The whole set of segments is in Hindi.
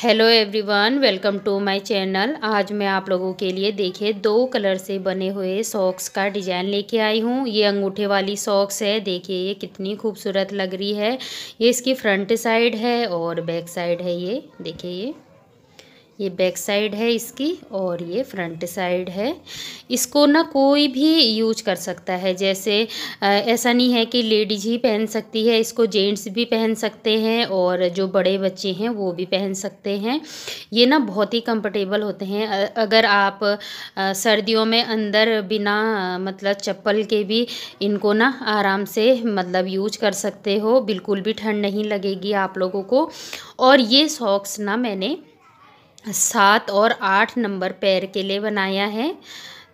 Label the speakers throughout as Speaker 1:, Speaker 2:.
Speaker 1: hello everyone welcome to my channel आज मैं आप लोगों के लिए देखिए दो कलर से बने हुए सॉक्स का डिज़ाइन लेके आई हूँ ये अंगूठे वाली सॉक्स है देखिए ये कितनी खूबसूरत लग रही है ये इसकी फ्रंट साइड है और बैक साइड है ये देखिए ये ये बैक साइड है इसकी और ये फ्रंट साइड है इसको ना कोई भी यूज कर सकता है जैसे ऐसा नहीं है कि लेडीज ही पहन सकती है इसको जेंट्स भी पहन सकते हैं और जो बड़े बच्चे हैं वो भी पहन सकते हैं ये ना बहुत ही कंफर्टेबल होते हैं अगर आप सर्दियों में अंदर बिना मतलब चप्पल के भी इनको ना आराम से मतलब यूज कर सकते हो बिल्कुल भी ठंड नहीं लगेगी आप लोगों को और ये सॉक्स ना मैंने सात और आठ नंबर पैर के लिए बनाया है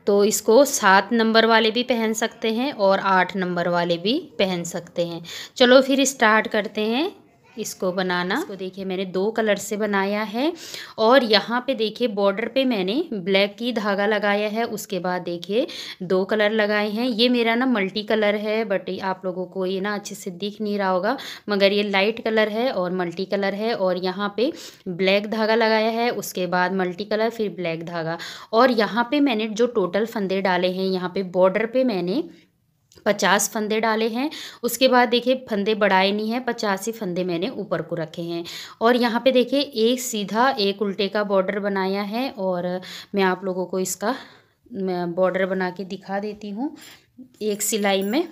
Speaker 1: तो इसको सात नंबर वाले भी पहन सकते हैं और आठ नंबर वाले भी पहन सकते हैं चलो फिर स्टार्ट करते हैं इसको बनाना इसको देखिए मैंने दो कलर से बनाया है और यहाँ पे देखिए बॉर्डर पे मैंने ब्लैक की धागा लगाया है उसके बाद देखिए दो कलर लगाए हैं ये मेरा ना मल्टी कलर है बट आप लोगों को ये ना अच्छे से दिख नहीं रहा होगा मगर ये लाइट कलर है और मल्टी कलर है और यहाँ पे ब्लैक धागा लगाया है उसके बाद मल्टी कलर फिर ब्लैक धागा और यहाँ पर मैंने जो टोटल फंदे डाले हैं यहाँ पर बॉर्डर पर मैंने पचास फंदे डाले हैं उसके बाद देखिए फंदे बढ़ाए नहीं हैं पचास ही फंदे मैंने ऊपर को रखे हैं और यहाँ पे देखिए एक सीधा एक उल्टे का बॉर्डर बनाया है और मैं आप लोगों को इसका बॉर्डर बना के दिखा देती हूँ एक सिलाई में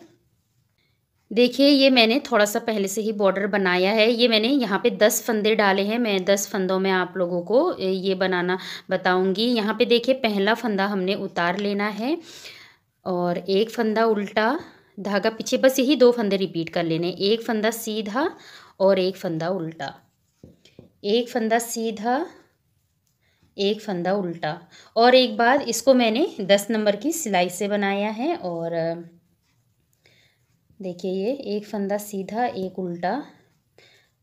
Speaker 1: देखिए ये मैंने थोड़ा सा पहले से ही बॉर्डर बनाया है ये मैंने यहाँ पे दस फंदे डाले हैं मैं दस फंदों में आप लोगों को ये बनाना बताऊँगी यहाँ पे देखिए पहला फंदा हमने उतार लेना है और एक फंदा उल्टा धागा पीछे बस यही दो फंदे रिपीट कर लेने एक फंदा सीधा और एक फंदा उल्टा एक फंदा सीधा एक फंदा उल्टा और एक बार इसको मैंने दस नंबर की सिलाई से बनाया है और देखिए ये एक फंदा सीधा एक उल्टा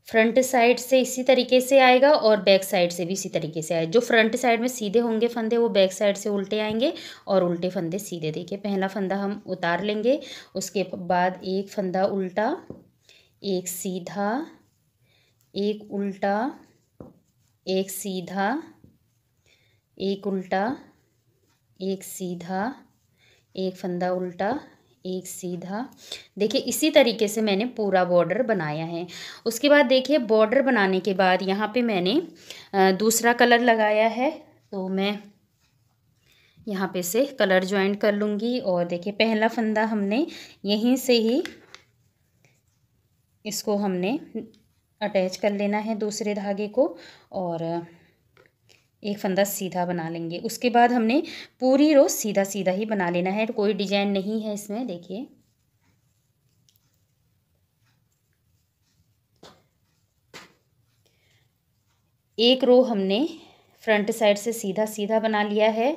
Speaker 1: फ्रंट साइड से इसी तरीके से आएगा और बैक साइड से भी इसी तरीके से आएगा जो फ्रंट साइड में सीधे होंगे फंदे वो बैक साइड से उल्टे आएंगे और उल्टे फंदे सीधे देखिए पहला फंदा हम उतार लेंगे उसके बाद एक फंदा उल्टा एक सीधा एक उल्टा एक सीधा एक उल्टा एक सीधा एक फंदा उल्टा एक सीधा देखिए इसी तरीके से मैंने पूरा बॉर्डर बनाया है उसके बाद देखिए बॉर्डर बनाने के बाद यहाँ पे मैंने दूसरा कलर लगाया है तो मैं यहाँ पे से कलर ज्वाइंट कर लूँगी और देखिए पहला फंदा हमने यहीं से ही इसको हमने अटैच कर लेना है दूसरे धागे को और एक फंदा सीधा बना लेंगे उसके बाद हमने पूरी रो सीधा सीधा ही बना लेना है कोई डिजाइन नहीं है इसमें देखिए एक रो हमने फ्रंट साइड से सीधा सीधा बना लिया है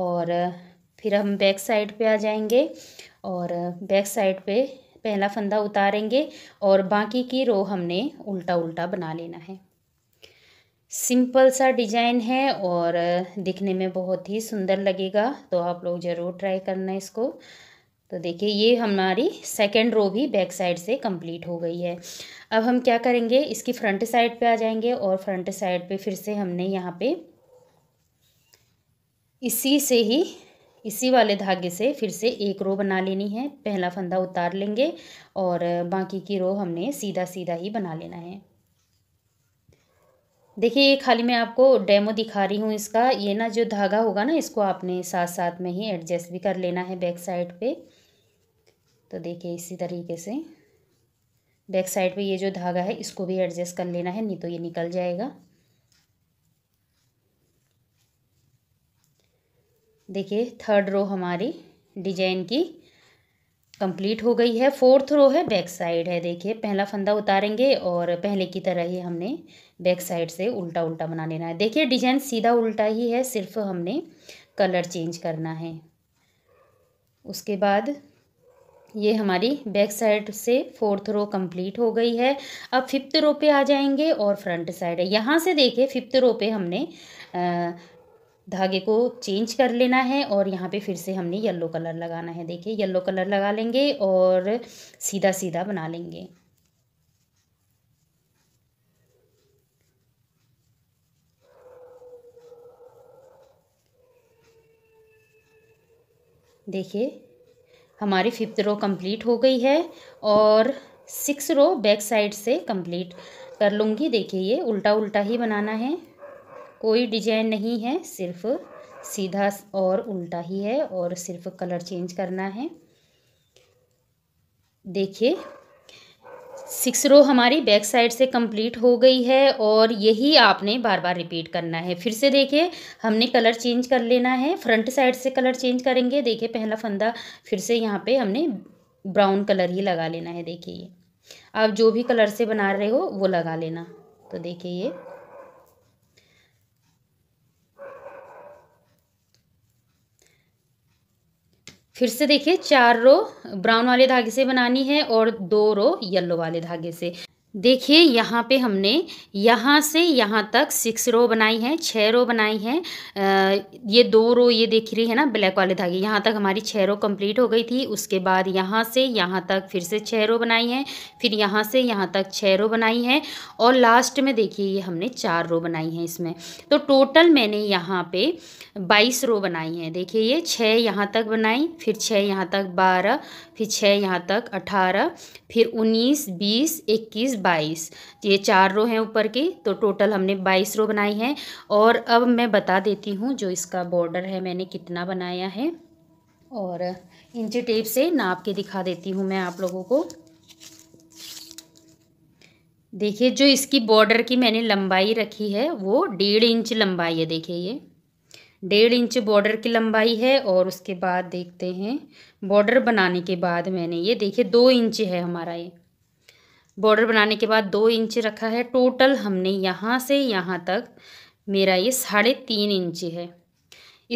Speaker 1: और फिर हम बैक साइड पे आ जाएंगे और बैक साइड पे पहला फंदा उतारेंगे और बाकी की रो हमने उल्टा उल्टा बना लेना है सिंपल सा डिजाइन है और दिखने में बहुत ही सुंदर लगेगा तो आप लोग ज़रूर ट्राई करना इसको तो देखिए ये हमारी सेकेंड रो भी बैक साइड से कंप्लीट हो गई है अब हम क्या करेंगे इसकी फ्रंट साइड पे आ जाएंगे और फ्रंट साइड पे फिर से हमने यहाँ पे इसी से ही इसी वाले धागे से फिर से एक रो बना लेनी है पहला फंदा उतार लेंगे और बाकी की रो हमने सीधा सीधा ही बना लेना है देखिए ये खाली मैं आपको डेमो दिखा रही हूँ इसका ये ना जो धागा होगा ना इसको आपने साथ साथ में ही एडजस्ट भी कर लेना है बैक साइड पे तो देखिए इसी तरीके से बैक साइड पे ये जो धागा है इसको भी एडजस्ट कर लेना है नहीं तो ये निकल जाएगा देखिए थर्ड रो हमारी डिजाइन की कंप्लीट हो गई है फोर्थ रो है बैक साइड है देखिए पहला फंदा उतारेंगे और पहले की तरह ही हमने बैक साइड से उल्टा उल्टा बना लेना है देखिए डिजाइन सीधा उल्टा ही है सिर्फ हमने कलर चेंज करना है उसके बाद ये हमारी बैक साइड से फोर्थ रो कंप्लीट हो गई है अब फिफ्थ रो पे आ जाएंगे और फ्रंट साइड है यहाँ से देखिए फिफ्थ रो पे हमने धागे को चेंज कर लेना है और यहाँ पे फिर से हमने येलो कलर लगाना है देखिए येलो कलर लगा लेंगे और सीधा सीधा बना लेंगे देखिए हमारी फिफ्थ रो कंप्लीट हो गई है और सिक्स रो बैक साइड से कंप्लीट कर लूँगी देखिए ये उल्टा उल्टा ही बनाना है कोई डिजाइन नहीं है सिर्फ सीधा और उल्टा ही है और सिर्फ कलर चेंज करना है देखिए सिक्स रो हमारी बैक साइड से कंप्लीट हो गई है और यही आपने बार बार रिपीट करना है फिर से देखिए हमने कलर चेंज कर लेना है फ्रंट साइड से कलर चेंज करेंगे देखिए पहला फंदा फिर से यहाँ पे हमने ब्राउन कलर ही लगा लेना है देखिए ये आप जो भी कलर से बना रहे हो वो लगा लेना तो देखिए ये फिर से देखिए चार रो ब्राउन वाले धागे से बनानी है और दो रो येलो वाले धागे से देखिए यहाँ पे हमने यहाँ से यहाँ तक सिक्स रो बनाई है छः रो बनाई है आ, ये दो रो ये देख रही है ना ब्लैक वाले धागे यहाँ तक हमारी छः रो कंप्लीट हो गई थी उसके बाद यहाँ से यहाँ तक फिर से छः रो बनाई है फिर यहाँ से यहाँ तक छः रो बनाई है और लास्ट में देखिए ये हमने चार रो बनाई है इसमें तो टोटल मैंने यहाँ पर बाईस रो बनाई है देखिए ये छः यहाँ तक बनाई फिर छः यहाँ तक बारह फिर छः यहाँ तक अठारह फिर उन्नीस बीस इक्कीस बाईस ये चार रो हैं ऊपर की तो टोटल हमने बाईस रो बनाई हैं और अब मैं बता देती हूँ जो इसका बॉर्डर है मैंने कितना बनाया है और इंची टेप से नाप के दिखा देती हूँ मैं आप लोगों को देखिए जो इसकी बॉर्डर की मैंने लंबाई रखी है वो डेढ़ इंच लंबाई है देखिए ये डेढ़ इंच बॉर्डर की लंबाई है और उसके बाद देखते हैं बॉर्डर बनाने के बाद मैंने ये देखिए दो इंच है हमारा ये बॉर्डर बनाने के बाद दो इंच रखा है टोटल हमने यहाँ से यहाँ तक मेरा ये साढ़े तीन इंच है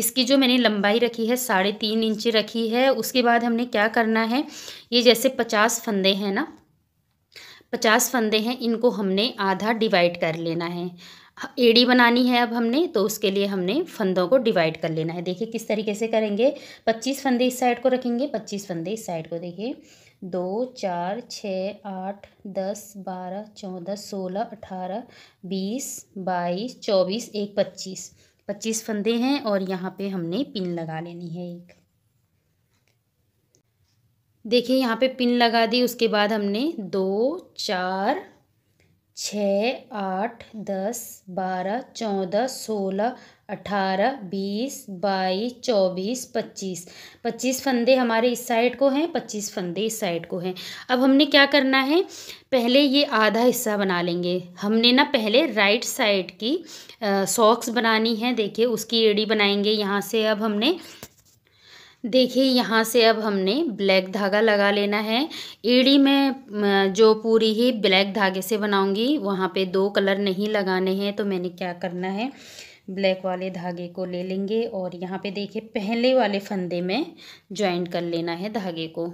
Speaker 1: इसकी जो मैंने लंबाई रखी है साढ़े तीन इंच रखी है उसके बाद हमने क्या करना है ये जैसे पचास फंदे हैं ना पचास फंदे हैं इनको हमने आधा डिवाइड कर लेना है एड़ी बनानी है अब हमने तो उसके लिए हमने फंदों को डिवाइड कर लेना है देखिए किस तरीके से करेंगे पच्चीस फंदे इस साइड को रखेंगे पच्चीस फंदे इस साइड को देखिए दो चार छः आठ दस बारह चौदह सोलह अठारह बीस बाईस चौबीस एक पच्चीस पच्चीस फंदे हैं और यहाँ पे हमने पिन लगा लेनी है एक देखिए यहाँ पे पिन लगा दी उसके बाद हमने दो चार छः आठ दस बारह चौदह सोलह अठारह बीस बाईस चौबीस पच्चीस पच्चीस फंदे हमारे इस साइड को हैं पच्चीस फंदे इस साइड को हैं अब हमने क्या करना है पहले ये आधा हिस्सा बना लेंगे हमने ना पहले राइट साइड की सॉक्स बनानी है देखिए उसकी एड़ी बनाएंगे यहाँ से अब हमने देखिए यहाँ से अब हमने ब्लैक धागा लगा लेना है एड़ी में जो पूरी ही ब्लैक धागे से बनाऊंगी वहाँ पे दो कलर नहीं लगाने हैं तो मैंने क्या करना है ब्लैक वाले धागे को ले लेंगे और यहाँ पे देखिए पहले वाले फंदे में ज्वाइंट कर लेना है धागे को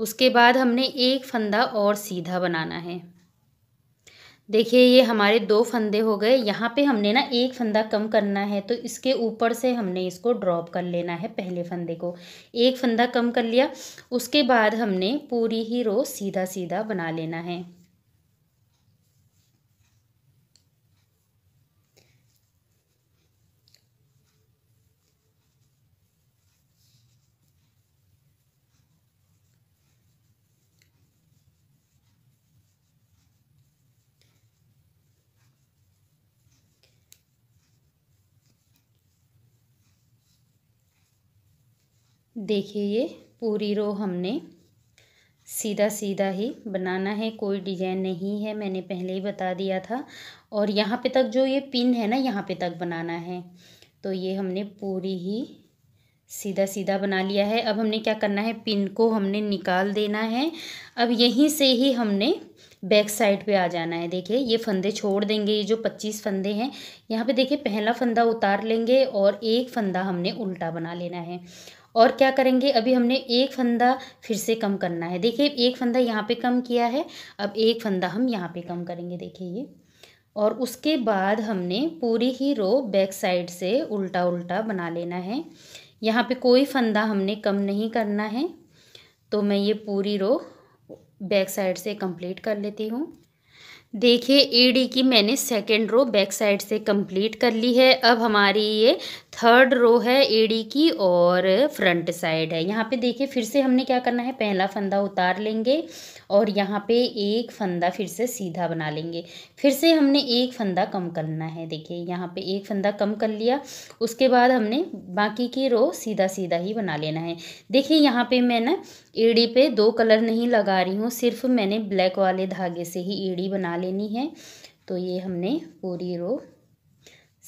Speaker 1: उसके बाद हमने एक फंदा और सीधा बनाना है देखिए ये हमारे दो फंदे हो गए यहाँ पे हमने ना एक फंदा कम करना है तो इसके ऊपर से हमने इसको ड्रॉप कर लेना है पहले फंदे को एक फंदा कम कर लिया उसके बाद हमने पूरी ही रो सीधा सीधा बना लेना है देखिए ये पूरी रो हमने सीधा सीधा ही बनाना है कोई डिजाइन नहीं है मैंने पहले ही बता दिया था और यहाँ पे तक जो ये पिन है ना यहाँ पे तक बनाना है तो ये हमने पूरी ही सीधा सीधा बना लिया है अब हमने क्या करना है पिन को हमने निकाल देना है अब यहीं से ही हमने बैक साइड पे आ जाना है देखिए ये फंदे छोड़ देंगे ये जो पच्चीस फंदे हैं यहाँ पे देखिए पहला फंदा उतार लेंगे और एक फंदा हमने उल्टा बना लेना है और क्या करेंगे अभी हमने एक फंदा फिर से कम करना है देखिए एक फंदा यहाँ पे कम किया है अब एक फंदा हम यहाँ पे कम करेंगे देखिए ये और उसके बाद हमने पूरी ही रो बैक साइड से उल्टा उल्टा बना लेना है यहाँ पे कोई फंदा हमने कम नहीं करना है तो मैं ये पूरी रो बैक साइड से कंप्लीट कर लेती हूँ देखिए एडी की मैंने सेकेंड रो बैक साइड से कंप्लीट कर ली है अब हमारी ये थर्ड रो है एडी की और फ्रंट साइड है यहाँ पे देखिए फिर से हमने क्या करना है पहला फंदा उतार लेंगे और यहाँ पे एक फंदा फिर से सीधा बना लेंगे फिर से हमने एक फंदा कम करना है देखिए यहाँ पे एक फंदा कम कर लिया उसके बाद हमने बाकी की रो सीधा सीधा ही बना लेना है देखिए यहाँ पे मैं ना एड़ी पे दो कलर नहीं लगा रही हूँ सिर्फ मैंने ब्लैक वाले धागे से ही ईडी बना लेनी है तो ये हमने पूरी रो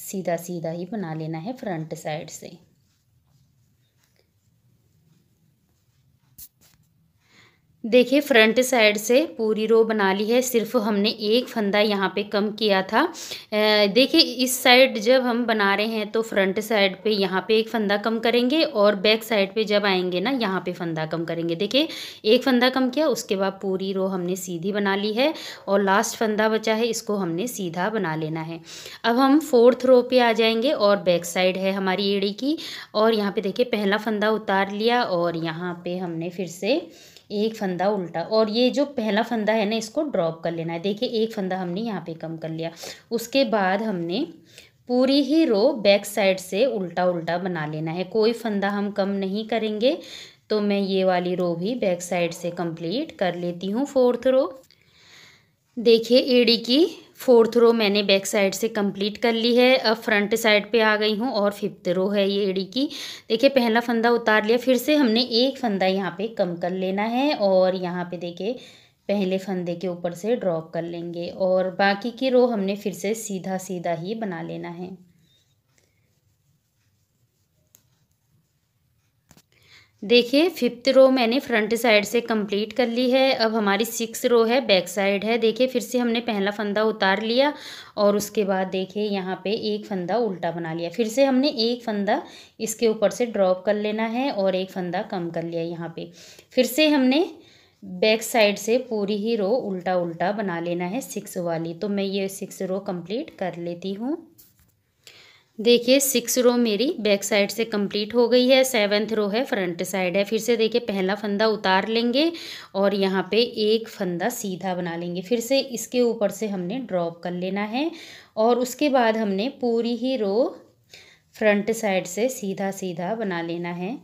Speaker 1: सीधा सीधा ही बना लेना है फ्रंट साइड से देखिए फ्रंट साइड से पूरी रो बना ली है सिर्फ हमने एक फंदा यहाँ पे कम किया था देखिए इस साइड जब हम बना रहे हैं तो फ्रंट साइड पे यहाँ पे एक फंदा कम करेंगे और बैक साइड पे जब आएंगे ना यहाँ पे फंदा कम करेंगे देखिए एक फंदा कम किया उसके बाद पूरी रो हमने सीधी बना ली है और लास्ट फंदा बचा है इसको हमने सीधा बना लेना है अब हम फोर्थ रो पर आ जाएंगे और बैक साइड है हमारी एड़ी की और यहाँ पर देखिए पहला फंदा उतार लिया और यहाँ पर हमने फिर से एक फंदा उल्टा और ये जो पहला फंदा है ना इसको ड्रॉप कर लेना है देखिए एक फंदा हमने यहाँ पे कम कर लिया उसके बाद हमने पूरी ही रो बैक साइड से उल्टा उल्टा बना लेना है कोई फंदा हम कम नहीं करेंगे तो मैं ये वाली रो भी बैक साइड से कंप्लीट कर लेती हूँ फोर्थ रो देखिए एड़ी की फोर्थ रो मैंने बैक साइड से कंप्लीट कर ली है अब फ्रंट साइड पे आ गई हूँ और फिफ्थ रो है ये एड़ी की देखिए पहला फंदा उतार लिया फिर से हमने एक फंदा यहाँ पे कम कर लेना है और यहाँ पे देखिए पहले फंदे के ऊपर से ड्रॉप कर लेंगे और बाकी की रो हमने फिर से सीधा सीधा ही बना लेना है देखिए फिफ्थ रो मैंने फ्रंट साइड से कंप्लीट कर ली है अब हमारी सिक्स रो है बैक साइड है देखिए फिर से हमने पहला फंदा उतार लिया और उसके बाद देखिए यहाँ पे एक फंदा उल्टा बना लिया फिर से हमने एक फंदा इसके ऊपर से ड्रॉप कर लेना है और एक फंदा कम कर लिया यहाँ पे फिर से हमने बैक साइड से पूरी ही रो उल्टा उल्टा बना लेना है सिक्स वाली तो मैं ये सिक्स रो कम्प्लीट कर लेती हूँ देखिए सिक्स रो मेरी बैक साइड से कंप्लीट हो गई है सेवन्थ रो है फ्रंट साइड है फिर से देखिए पहला फंदा उतार लेंगे और यहाँ पे एक फंदा सीधा बना लेंगे फिर से इसके ऊपर से हमने ड्रॉप कर लेना है और उसके बाद हमने पूरी ही रो फ्रंट साइड से सीधा सीधा बना लेना है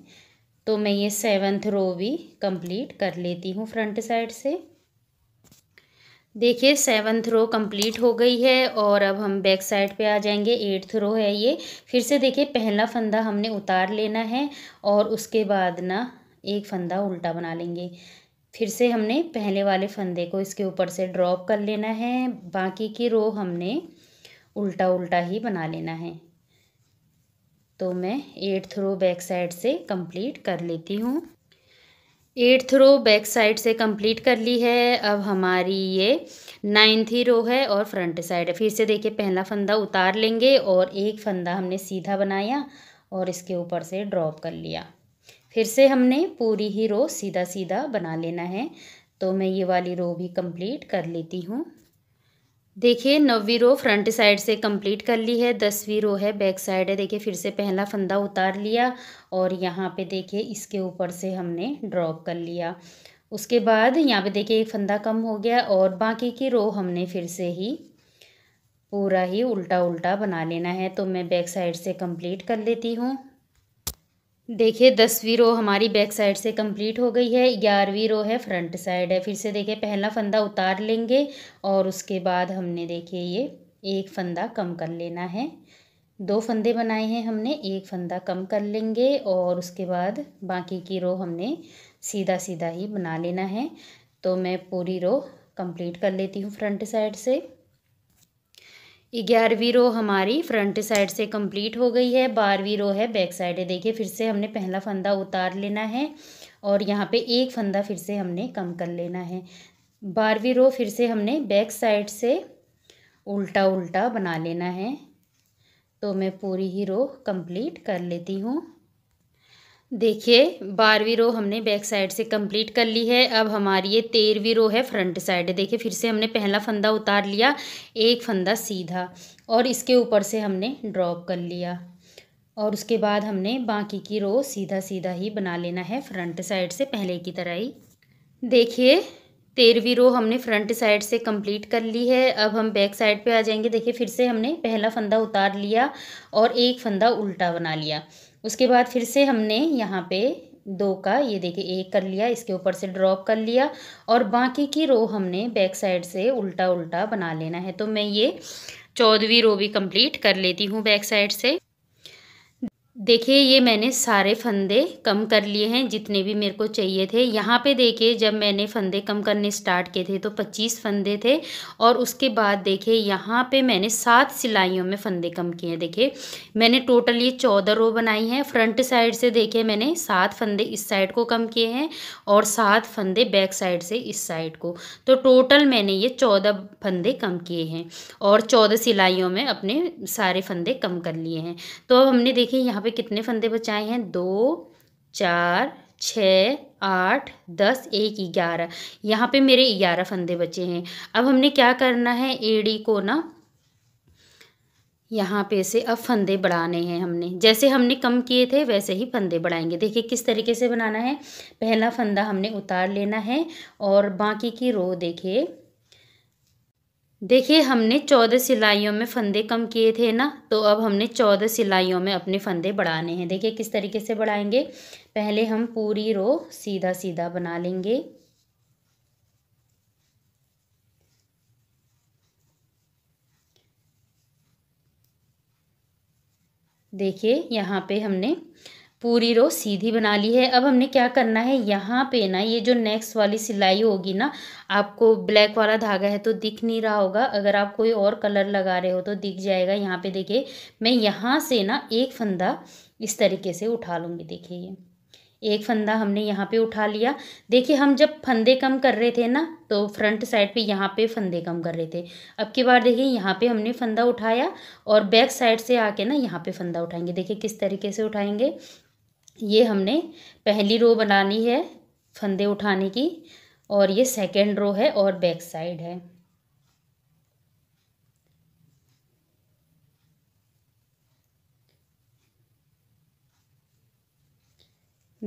Speaker 1: तो मैं ये सेवन्थ रो भी कंप्लीट कर लेती हूँ फ्रंट साइड से देखिए सेवन्थ रो कंप्लीट हो गई है और अब हम बैक साइड पे आ जाएंगे एट्थ रो है ये फिर से देखिए पहला फंदा हमने उतार लेना है और उसके बाद ना एक फंदा उल्टा बना लेंगे फिर से हमने पहले वाले फंदे को इसके ऊपर से ड्रॉप कर लेना है बाकी की रो हमने उल्टा उल्टा ही बना लेना है तो मैं एट्थ रो बैक साइड से कंप्लीट कर लेती हूँ एट्थ रो बैक साइड से कंप्लीट कर ली है अब हमारी ये नाइन्थ ही रो है और फ्रंट साइड है फिर से देखिए पहला फंदा उतार लेंगे और एक फंदा हमने सीधा बनाया और इसके ऊपर से ड्रॉप कर लिया फिर से हमने पूरी ही रो सीधा सीधा बना लेना है तो मैं ये वाली रो भी कंप्लीट कर लेती हूँ देखिए नौवीं रो फ्रंट साइड से कंप्लीट कर ली है दसवीं रो है बैक साइड है देखिए फिर से पहला फंदा उतार लिया और यहाँ पे देखिए इसके ऊपर से हमने ड्रॉप कर लिया उसके बाद यहाँ पे देखिए एक फंदा कम हो गया और बाकी की रो हमने फिर से ही पूरा ही उल्टा उल्टा बना लेना है तो मैं बैक साइड से कंप्लीट कर लेती हूँ देखिए दसवीं रो हमारी बैक साइड से कंप्लीट हो गई है ग्यारहवीं रो है फ्रंट साइड है फिर से देखिए पहला फंदा उतार लेंगे और उसके बाद हमने देखिए ये एक फंदा कम कर लेना है दो फंदे बनाए हैं हमने एक फंदा कम कर लेंगे और उसके बाद बाकी की रो हमने सीधा सीधा ही बना लेना है तो मैं पूरी रो कंप्लीट कर लेती हूँ फ्रंट साइड से ग्यारहवीं रो हमारी फ्रंट साइड से कंप्लीट हो गई है बारहवीं रो है बैक साइड है देखिए फिर से हमने पहला फंदा उतार लेना है और यहाँ पे एक फंदा फिर से हमने कम कर लेना है बारहवीं रो फिर से हमने बैक साइड से उल्टा उल्टा बना लेना है तो मैं पूरी ही रो कंप्लीट कर लेती हूँ देखिए बारहवीं रो हमने बैक साइड से कंप्लीट कर ली है अब हमारी ये तेरहवीं रो है फ्रंट साइड देखिए फिर से हमने पहला फंदा उतार लिया एक फंदा सीधा और इसके ऊपर से हमने ड्रॉप कर लिया और उसके बाद हमने बाकी की रो सीधा सीधा ही बना लेना है फ्रंट साइड से पहले की तरह ही देखिए तेरहवीं रो हमने फ्रंट साइड से कंप्लीट कर ली है अब हम बैक साइड पे आ जाएंगे देखिए फिर से हमने पहला फंदा उतार लिया और एक फंदा उल्टा बना लिया उसके बाद फिर से हमने यहाँ पे दो का ये देखिए एक कर लिया इसके ऊपर से ड्रॉप कर लिया और बाकी की रो हमने बैक साइड से उल्टा उल्टा बना लेना है तो मैं ये चौदहवीं रो भी कंप्लीट कर लेती हूँ बैक साइड से देखिए ये मैंने सारे फंदे कम कर लिए हैं जितने भी मेरे को चाहिए थे यहाँ पे देखिए जब मैंने फंदे कम करने स्टार्ट किए थे तो 25 फंदे थे और उसके बाद देखिए यहाँ पे मैंने सात सिलाइयों में फंदे कम किए देखिए मैंने टोटल ये चौदह रो बनाई हैं फ्रंट साइड से देखिए मैंने सात फंदे इस साइड को कम किए हैं और सात फंदे बैक साइड से इस साइड को तो टोटल मैंने ये चौदह फंदे कम किए हैं और चौदह सिलाइयों में अपने सारे फंदे कम कर लिए हैं तो अब हमने देखे यहाँ यहाँ पे कितने फंदे बचाए हैं दो चार छः आठ दस एक ग्यारह यहाँ पे मेरे ग्यारह फंदे बचे हैं अब हमने क्या करना है एडी को ना यहाँ पे से अब फंदे बढ़ाने हैं हमने जैसे हमने कम किए थे वैसे ही फंदे बढ़ाएंगे देखिए किस तरीके से बनाना है पहला फंदा हमने उतार लेना है और बाकी की रो देखिए देखिए हमने चौदह सिलाइयों में फंदे कम किए थे ना तो अब हमने चौदह सिलाइयों में अपने फंदे बढ़ाने हैं देखिए किस तरीके से बढ़ाएंगे पहले हम पूरी रो सीधा सीधा बना लेंगे देखिए यहाँ पे हमने पूरी रो सीधी बना ली है अब हमने क्या करना है यहाँ पे ना ये जो नेक्स्ट वाली सिलाई होगी ना आपको ब्लैक वाला धागा है तो दिख नहीं रहा होगा अगर आप कोई और कलर लगा रहे हो तो दिख जाएगा यहाँ पे देखिए मैं यहाँ से ना एक फंदा इस तरीके से उठा लूँगी देखिए ये एक फंदा हमने यहाँ पे उठा लिया देखिए हम जब फंदे कम कर रहे थे ना तो फ्रंट साइड पे यहाँ पे फंदे कम कर रहे थे अब की बार देखिए यहाँ पे हमने फंदा उठाया और बैक साइड से आके ना यहाँ पे फंदा उठाएंगे देखिए किस तरीके से उठाएंगे ये हमने पहली रो बनानी है फंदे उठाने की और ये सेकेंड रो है और बैक साइड है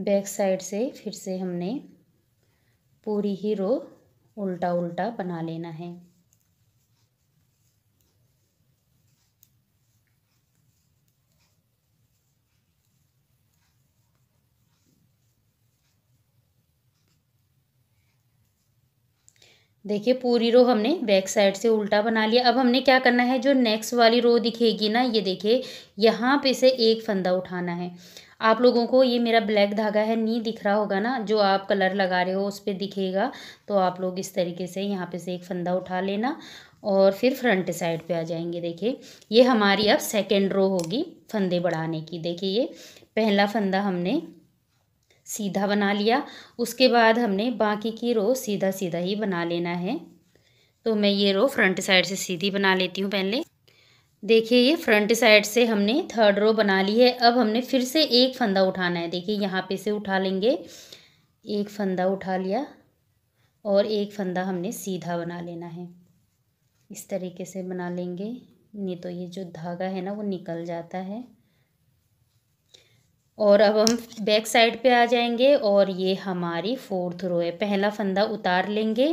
Speaker 1: बैक साइड से फिर से हमने पूरी ही रो उल्टा उल्टा बना लेना है देखिए पूरी रो हमने बैक साइड से उल्टा बना लिया अब हमने क्या करना है जो नेक्स्ट वाली रो दिखेगी ना ये देखिए यहाँ पे से एक फंदा उठाना है आप लोगों को ये मेरा ब्लैक धागा है नहीं दिख रहा होगा ना जो आप कलर लगा रहे हो उस पर दिखेगा तो आप लोग इस तरीके से यहाँ पे से एक फंदा उठा लेना और फिर फ्रंट साइड पे आ जाएंगे देखिए ये हमारी अब सेकेंड रो होगी फंदे बढ़ाने की देखिए ये पहला फंदा हमने सीधा बना लिया उसके बाद हमने बाकी की रो सीधा सीधा ही बना लेना है तो मैं ये रो फ्रंट साइड से सीधी बना लेती हूँ पहले देखिए ये फ्रंट साइड से हमने थर्ड रो बना ली है अब हमने फिर से एक फंदा उठाना है देखिए यहाँ पे से उठा लेंगे एक फंदा उठा लिया और एक फंदा हमने सीधा बना लेना है इस तरीके से बना लेंगे नहीं तो ये जो धागा है ना वो निकल जाता है और अब हम बैक साइड पे आ जाएंगे और ये हमारी फोर्थ रो है पहला फंदा उतार लेंगे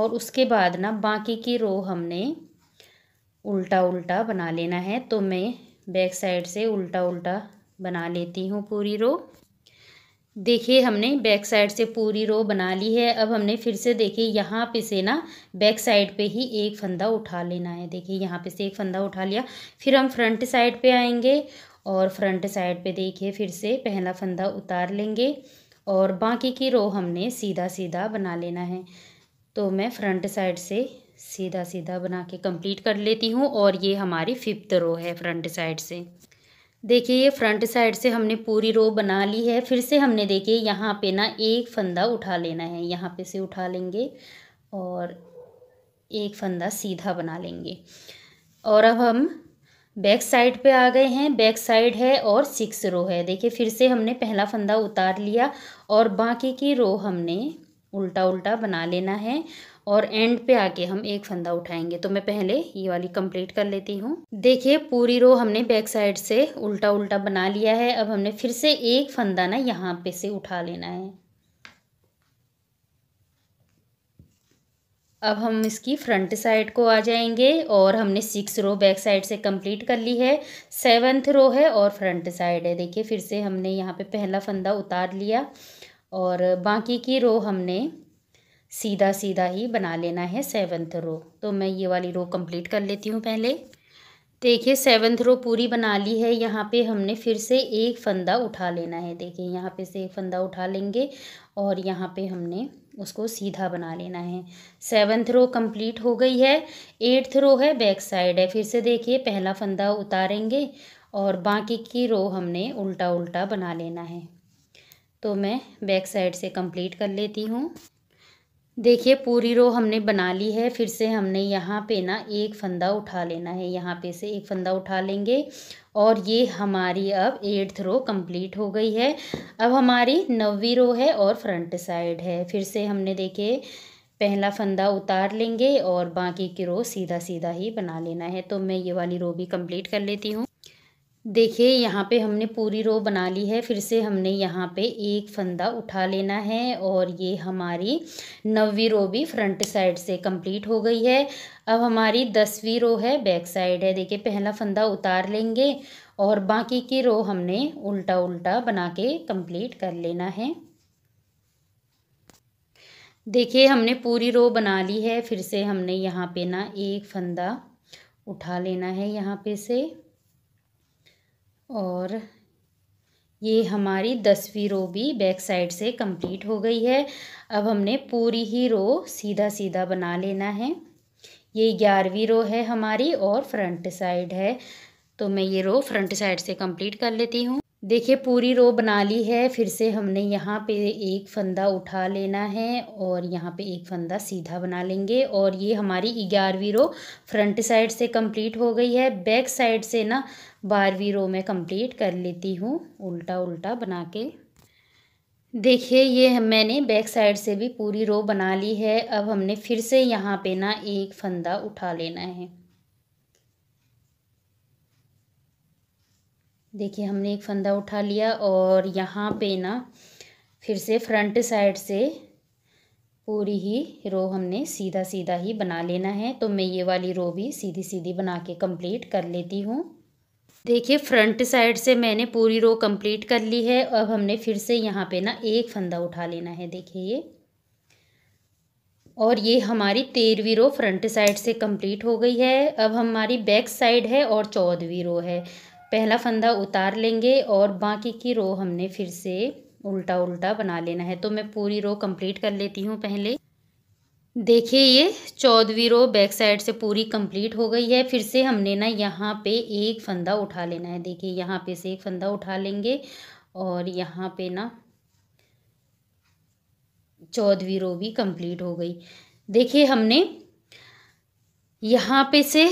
Speaker 1: और उसके बाद ना बाकी की रो हमने उल्टा उल्टा बना लेना है तो मैं बैक साइड से उल्टा उल्टा बना लेती हूँ पूरी रो देखिए हमने बैक साइड से पूरी रो बना ली है अब हमने फिर से देखिए यहाँ पे से ना बैक साइड पे ही एक फंदा उठा लेना है देखिए यहाँ पे से एक फंदा उठा लिया फिर हम फ्रंट साइड पे आएंगे और फ्रंट साइड पे देखिए फिर से पहला फंदा उतार लेंगे और बाकी की रो हमने सीधा सीधा बना लेना है तो मैं फ्रंट साइड से सीधा सीधा बना के कंप्लीट कर लेती हूँ और ये हमारी फिफ्थ रो है फ्रंट साइड से देखिए ये फ्रंट साइड से हमने पूरी रो बना ली है फिर से हमने देखिए यहाँ पे ना एक फंदा उठा लेना है यहाँ पे से उठा लेंगे और एक फंदा सीधा बना लेंगे और अब हम बैक साइड पे आ गए हैं बैक साइड है और सिक्स रो है देखिए फिर से हमने पहला फंदा उतार लिया और बाकी की रो हमने उल्टा उल्टा बना लेना है और एंड पे आके हम एक फंदा उठाएंगे तो मैं पहले ये वाली कंप्लीट कर लेती हूँ देखिए पूरी रो हमने बैक साइड से उल्टा उल्टा बना लिया है अब हमने फिर से एक फंदा ना यहाँ पे से उठा लेना है अब हम इसकी फ्रंट साइड को आ जाएंगे और हमने सिक्स रो बैक साइड से कंप्लीट कर ली है सेवन्थ रो है और फ्रंट साइड है देखिए फिर से हमने यहाँ पे पहला फंदा उतार लिया और बाकी की रो हमने सीधा सीधा ही बना लेना है सेवन्थ रो तो मैं ये वाली रो कंप्लीट कर लेती हूँ पहले देखिए सेवन्थ रो पूरी बना ली है यहाँ पे हमने फिर से एक फंदा उठा लेना है देखिए यहाँ पे से एक फंदा उठा लेंगे और यहाँ पे हमने उसको सीधा बना लेना है सेवन्थ रो कंप्लीट हो गई है एट्थ रो है बैक साइड है फिर से देखिए पहला फंदा उतारेंगे और बाकी की रो हमने उल्टा उल्टा बना लेना है तो मैं बैक साइड से कंप्लीट कर लेती हूँ देखिए पूरी रो हमने बना ली है फिर से हमने यहाँ पे ना एक फंदा उठा लेना है यहाँ पे से एक फंदा उठा लेंगे और ये हमारी अब एट्थ रो कंप्लीट हो गई है अब हमारी नवी रो है और फ्रंट साइड है फिर से हमने देखिए पहला फंदा उतार लेंगे और बाकी की रो सीधा सीधा ही बना लेना है तो मैं ये वाली रो भी कंप्लीट कर लेती हूँ देखिए यहाँ पे हमने पूरी रो बना ली है फिर से हमने यहाँ पे एक फंदा उठा लेना है और ये हमारी नवी रो भी फ्रंट साइड से कंप्लीट हो गई है अब हमारी दसवीं रो है बैक साइड है देखिए पहला फंदा उतार लेंगे और बाकी की रो हमने उल्टा उल्टा बना के कंप्लीट कर लेना है देखिए हमने पूरी रो बना ली है फिर से हमने यहाँ पे ना एक फंदा उठा लेना है यहाँ पे से और ये हमारी दसवीं रो भी बैक साइड से कंप्लीट हो गई है अब हमने पूरी ही रो सीधा सीधा बना लेना है ये ग्यारहवीं रो है हमारी और फ्रंट साइड है तो मैं ये रो फ्रंट साइड से कंप्लीट कर लेती हूँ देखिए पूरी रो बना ली है फिर से हमने यहाँ पे एक फंदा उठा लेना है और यहाँ पे एक फंदा सीधा बना लेंगे और ये हमारी ग्यारहवीं रो फ्रंट साइड से कंप्लीट हो गई है बैक साइड से ना बारहवीं रो में कंप्लीट कर लेती हूँ उल्टा उल्टा बना के देखिए ये मैंने बैक साइड से भी पूरी रो बना ली है अब हमने फिर से यहाँ पे ना एक फंदा उठा लेना है देखिए हमने एक फंदा उठा लिया और यहाँ पे ना फिर से फ्रंट साइड से पूरी ही रो हमने सीधा सीधा ही बना लेना है तो मैं ये वाली रो भी सीधी सीधी बना के कंप्लीट कर लेती हूँ देखिए फ्रंट साइड से मैंने पूरी रो कंप्लीट कर ली है अब हमने फिर से यहाँ पे ना एक फंदा उठा लेना है देखिए ये और ये हमारी तेरहवीं रो फ्रंट साइड से कंप्लीट हो गई है अब हमारी बैक साइड है और चौदहवीं रो है पहला फंदा उतार लेंगे और बाकी की रो हमने फिर से उल्टा उल्टा बना लेना है तो मैं पूरी रो कंप्लीट कर लेती हूँ पहले देखिए ये चौदहवीं रो बैक साइड से पूरी कंप्लीट हो गई है फिर से हमने ना यहाँ पे एक फंदा उठा लेना है देखिए यहाँ पे से एक फंदा उठा लेंगे और यहाँ पे ना चौदहवीं रो भी कंप्लीट हो गई देखिए हमने यहाँ पे से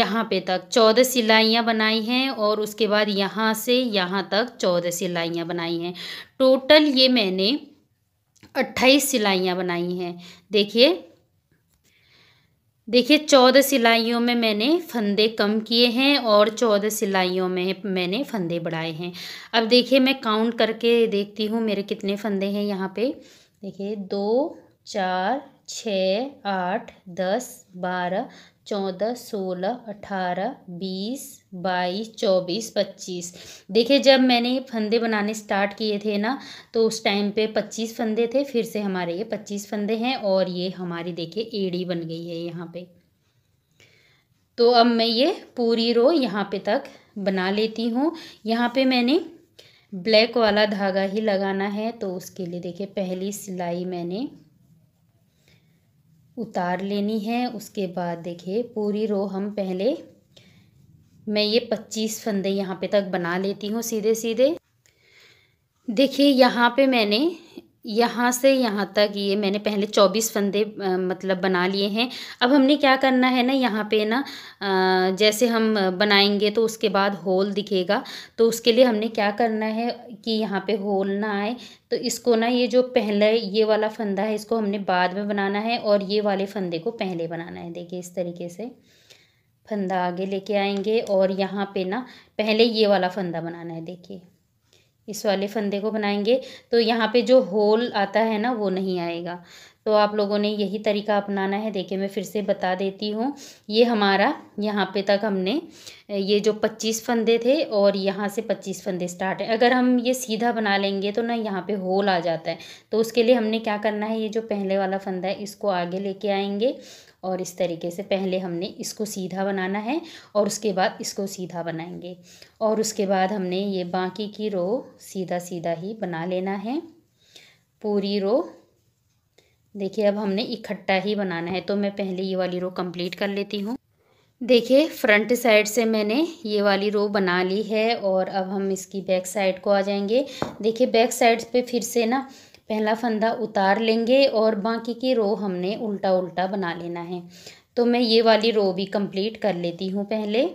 Speaker 1: यहाँ पे तक चौदह सिलाइयाँ बनाई हैं और उसके बाद यहाँ से यहाँ तक चौदह सिलाइयाँ बनाई हैं टोटल ये मैंने अट्ठाईस सिलाइयाँ बनाई हैं देखिए देखिए चौदह सिलाइयों में मैंने फंदे कम किए हैं और चौदह सिलाइयों में मैंने फंदे बढ़ाए हैं अब देखिए मैं काउंट करके देखती हूँ मेरे कितने फंदे हैं यहाँ पे देखिए दो चार छ आठ दस बारह चौदह सोलह अठारह बीस बाईस चौबीस पच्चीस देखिए जब मैंने ये फंदे बनाने स्टार्ट किए थे ना तो उस टाइम पे पच्चीस फंदे थे फिर से हमारे ये पच्चीस फंदे हैं और ये हमारी देखिए एड़ी बन गई है यहाँ पे तो अब मैं ये पूरी रो यहाँ पे तक बना लेती हूँ यहाँ पे मैंने ब्लैक वाला धागा ही लगाना है तो उसके लिए देखिए पहली सिलाई मैंने उतार लेनी है उसके बाद देखिए पूरी रो हम पहले मैं ये पच्चीस फंदे यहाँ पे तक बना लेती हूँ सीधे सीधे देखिए यहाँ पे मैंने यहाँ से यहाँ तक ये मैंने पहले चौबीस फंदे मतलब बना लिए हैं अब हमने क्या करना है ना यहाँ पे ना जैसे हम बनाएंगे तो उसके बाद होल दिखेगा तो उसके लिए हमने क्या करना है कि यहाँ पे होल ना आए तो इसको ना ये जो पहले ये वाला फंदा है इसको हमने बाद में बनाना है और ये वाले फंदे को पहले बनाना है देखिए इस तरीके से फंदा आगे लेके आएंगे और यहाँ पे ना पहले ये वाला फंदा बनाना है देखिए इस वाले फंदे को बनाएंगे तो यहाँ पे जो होल आता है ना वो नहीं आएगा तो आप लोगों ने यही तरीका अपनाना है देखिए मैं फिर से बता देती हूँ ये हमारा यहाँ पे तक हमने ये जो पच्चीस फंदे थे और यहाँ से पच्चीस फंदे स्टार्ट है अगर हम ये सीधा बना लेंगे तो ना यहाँ पे होल आ जाता है तो उसके लिए हमने क्या करना है ये जो पहले वाला फंदा है इसको आगे लेके आएंगे और इस तरीके से पहले हमने इसको सीधा बनाना है और उसके बाद इसको सीधा बनाएंगे और उसके बाद हमने ये बाकी की रो सीधा सीधा ही बना लेना है पूरी रो देखिए अब हमने इकट्ठा ही बनाना है तो मैं पहले ये वाली रो कंप्लीट कर लेती हूँ देखिए फ्रंट साइड से मैंने ये वाली रो बना ली है और अब हम इसकी बैक साइड को आ जाएंगे देखिए बैक साइड पे फिर से ना पहला फंदा उतार लेंगे और बाकी की रो हमने उल्टा उल्टा बना लेना है तो मैं ये वाली रो भी कंप्लीट कर लेती हूँ पहले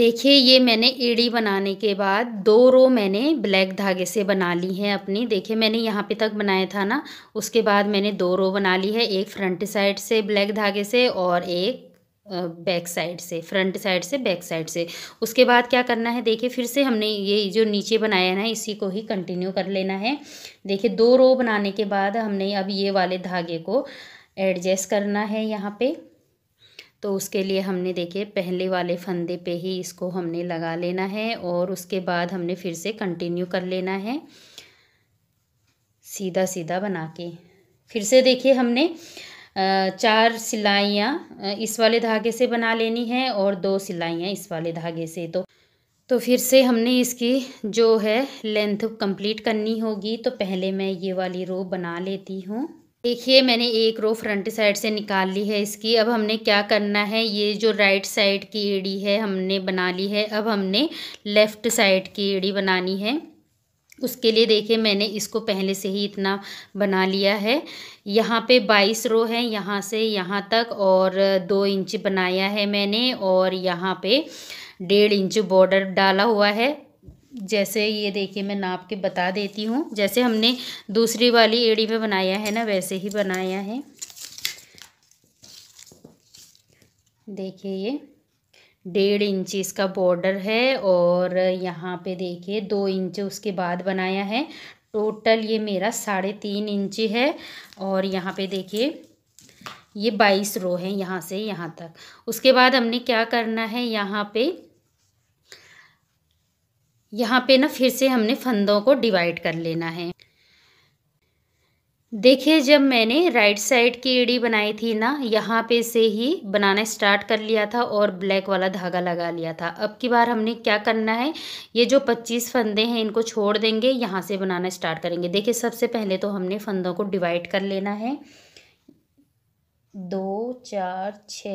Speaker 1: देखिए ये मैंने एड़ी बनाने के बाद दो रो मैंने ब्लैक धागे से बना ली है अपनी देखिए मैंने यहाँ पे तक बनाया था ना उसके बाद मैंने दो रो बना ली है एक फ्रंट साइड से ब्लैक धागे से और एक बैक साइड से फ्रंट साइड से बैक साइड से उसके बाद क्या करना है देखिए फिर से हमने ये जो नीचे बनाया है ना इसी को ही कंटिन्यू कर लेना है देखिए दो रो बनाने के बाद हमने अब ये वाले धागे को एडजस्ट करना है यहाँ पे तो उसके लिए हमने देखिए पहले वाले फंदे पे ही इसको हमने लगा लेना है और उसके बाद हमने फिर से कंटिन्यू कर लेना है सीधा सीधा बना के फिर से देखिए हमने चार सिलाइयाँ इस वाले धागे से बना लेनी है और दो सिलाइयाँ इस वाले धागे से तो तो फिर से हमने इसकी जो है लेंथ कंप्लीट करनी होगी तो पहले मैं ये वाली रो बना लेती हूँ देखिए मैंने एक रो फ्रंट साइड से निकाल ली है इसकी अब हमने क्या करना है ये जो राइट साइड की एड़ी है हमने बना ली है अब हमने लेफ़्ट साइड की एड़ी बनानी है उसके लिए देखिए मैंने इसको पहले से ही इतना बना लिया है यहाँ पे 22 रो है यहाँ से यहाँ तक और दो इंच बनाया है मैंने और यहाँ पे डेढ़ इंच बॉर्डर डाला हुआ है जैसे ये देखिए मैं नाप के बता देती हूँ जैसे हमने दूसरी वाली एड़ी में बनाया है ना वैसे ही बनाया है देखिए ये डेढ़ इंच इसका बॉर्डर है और यहाँ पे देखिए दो इंच उसके बाद बनाया है टोटल ये मेरा साढ़े तीन इंच है और यहाँ पे देखिए ये बाईस रो है यहाँ से यहाँ तक उसके बाद हमने क्या करना है यहाँ पे यहाँ पे ना फिर से हमने फंदों को डिवाइड कर लेना है देखिए जब मैंने राइट साइड की एड़ी बनाई थी ना यहाँ पे से ही बनाना स्टार्ट कर लिया था और ब्लैक वाला धागा लगा लिया था अब की बार हमने क्या करना है ये जो 25 फंदे हैं इनको छोड़ देंगे यहाँ से बनाना स्टार्ट करेंगे देखिए सबसे पहले तो हमने फंदों को डिवाइड कर लेना है दो चार छ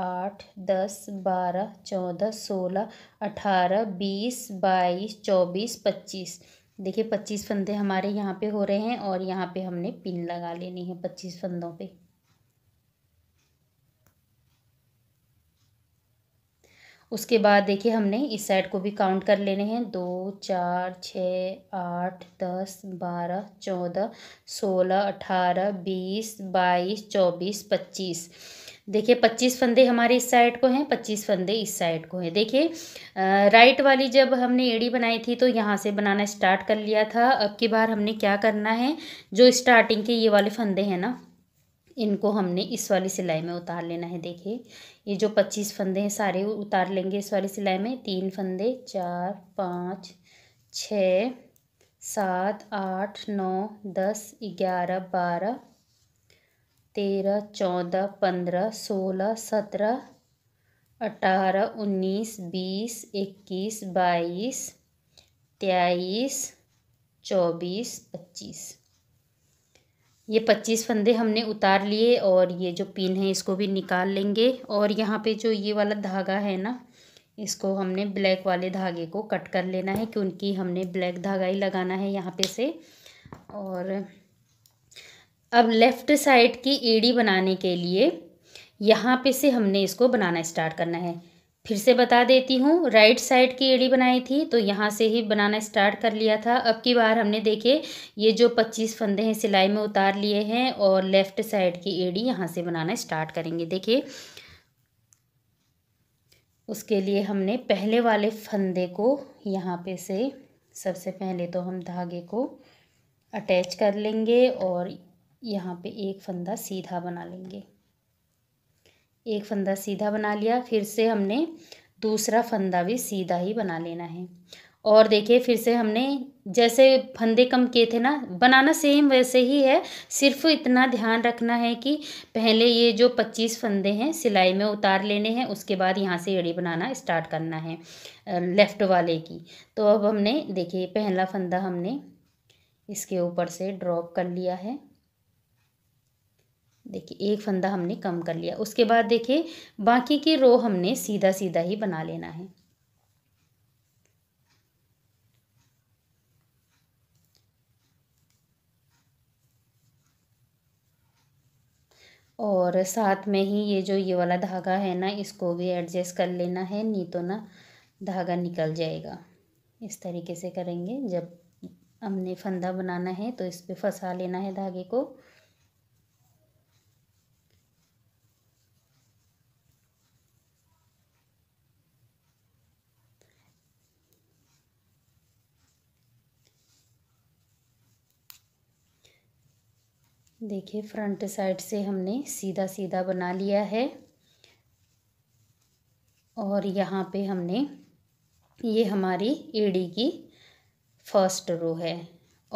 Speaker 1: आठ दस बारह चौदह सोलह अठारह बीस बाईस चौबीस पच्चीस देखिए पच्चीस फंदे हमारे यहाँ पे हो रहे हैं और यहाँ पे हमने पिन लगा लेनी है पच्चीस फंदों पे उसके बाद देखिए हमने इस साइड को भी काउंट कर लेने हैं दो चार छः आठ दस बारह चौदह सोलह अठारह बीस बाईस चौबीस पच्चीस देखिए पच्चीस फंदे हमारे इस साइड को हैं पच्चीस फंदे इस साइड को हैं देखिए राइट वाली जब हमने एड़ी बनाई थी तो यहाँ से बनाना स्टार्ट कर लिया था अब की बार हमने क्या करना है जो स्टार्टिंग के ये वाले फंदे हैं ना इनको हमने इस वाली सिलाई में उतार लेना है देखिए ये जो पच्चीस फंदे हैं सारे उतार लेंगे इस वाली सिलाई में तीन फंदे चार पाँच छ सात आठ नौ दस ग्यारह बारह तेरह चौदह पंद्रह सोलह सत्रह अठारह उन्नीस बीस इक्कीस बाईस तेईस चौबीस पच्चीस ये पच्चीस फंदे हमने उतार लिए और ये जो पिन है इसको भी निकाल लेंगे और यहाँ पे जो ये वाला धागा है ना इसको हमने ब्लैक वाले धागे को कट कर लेना है क्योंकि हमने ब्लैक धागा ही लगाना है यहाँ पे से और अब लेफ़्ट साइड की एड़ी बनाने के लिए यहाँ पे से हमने इसको बनाना स्टार्ट करना है फिर से बता देती हूँ राइट साइड की एड़ी बनाई थी तो यहाँ से ही बनाना स्टार्ट कर लिया था अब की बार हमने देखे ये जो पच्चीस फंदे हैं सिलाई में उतार लिए हैं और लेफ़्ट साइड की एड़ी यहाँ से बनाना स्टार्ट करेंगे देखिए उसके लिए हमने पहले वाले फंदे को यहाँ पे से सबसे पहले तो हम धागे को अटैच कर लेंगे और यहाँ पे एक फंदा सीधा बना लेंगे एक फंदा सीधा बना लिया फिर से हमने दूसरा फंदा भी सीधा ही बना लेना है और देखिए फिर से हमने जैसे फंदे कम किए थे ना बनाना सेम वैसे ही है सिर्फ इतना ध्यान रखना है कि पहले ये जो पच्चीस फंदे हैं सिलाई में उतार लेने हैं उसके बाद यहाँ से एड़ी बनाना स्टार्ट करना है लेफ़्ट वाले की तो अब हमने देखिए पहला फंदा हमने इसके ऊपर से ड्रॉप कर लिया है देखिए एक फंदा हमने कम कर लिया उसके बाद देखिए बाकी की रो हमने सीधा सीधा ही बना लेना है और साथ में ही ये जो ये वाला धागा है ना इसको भी एडजस्ट कर लेना है नहीं तो ना धागा निकल जाएगा इस तरीके से करेंगे जब हमने फंदा बनाना है तो इस पर फंसा लेना है धागे को देखिए फ्रंट साइड से हमने सीधा सीधा बना लिया है और यहाँ पे हमने ये हमारी एडी की फर्स्ट रो है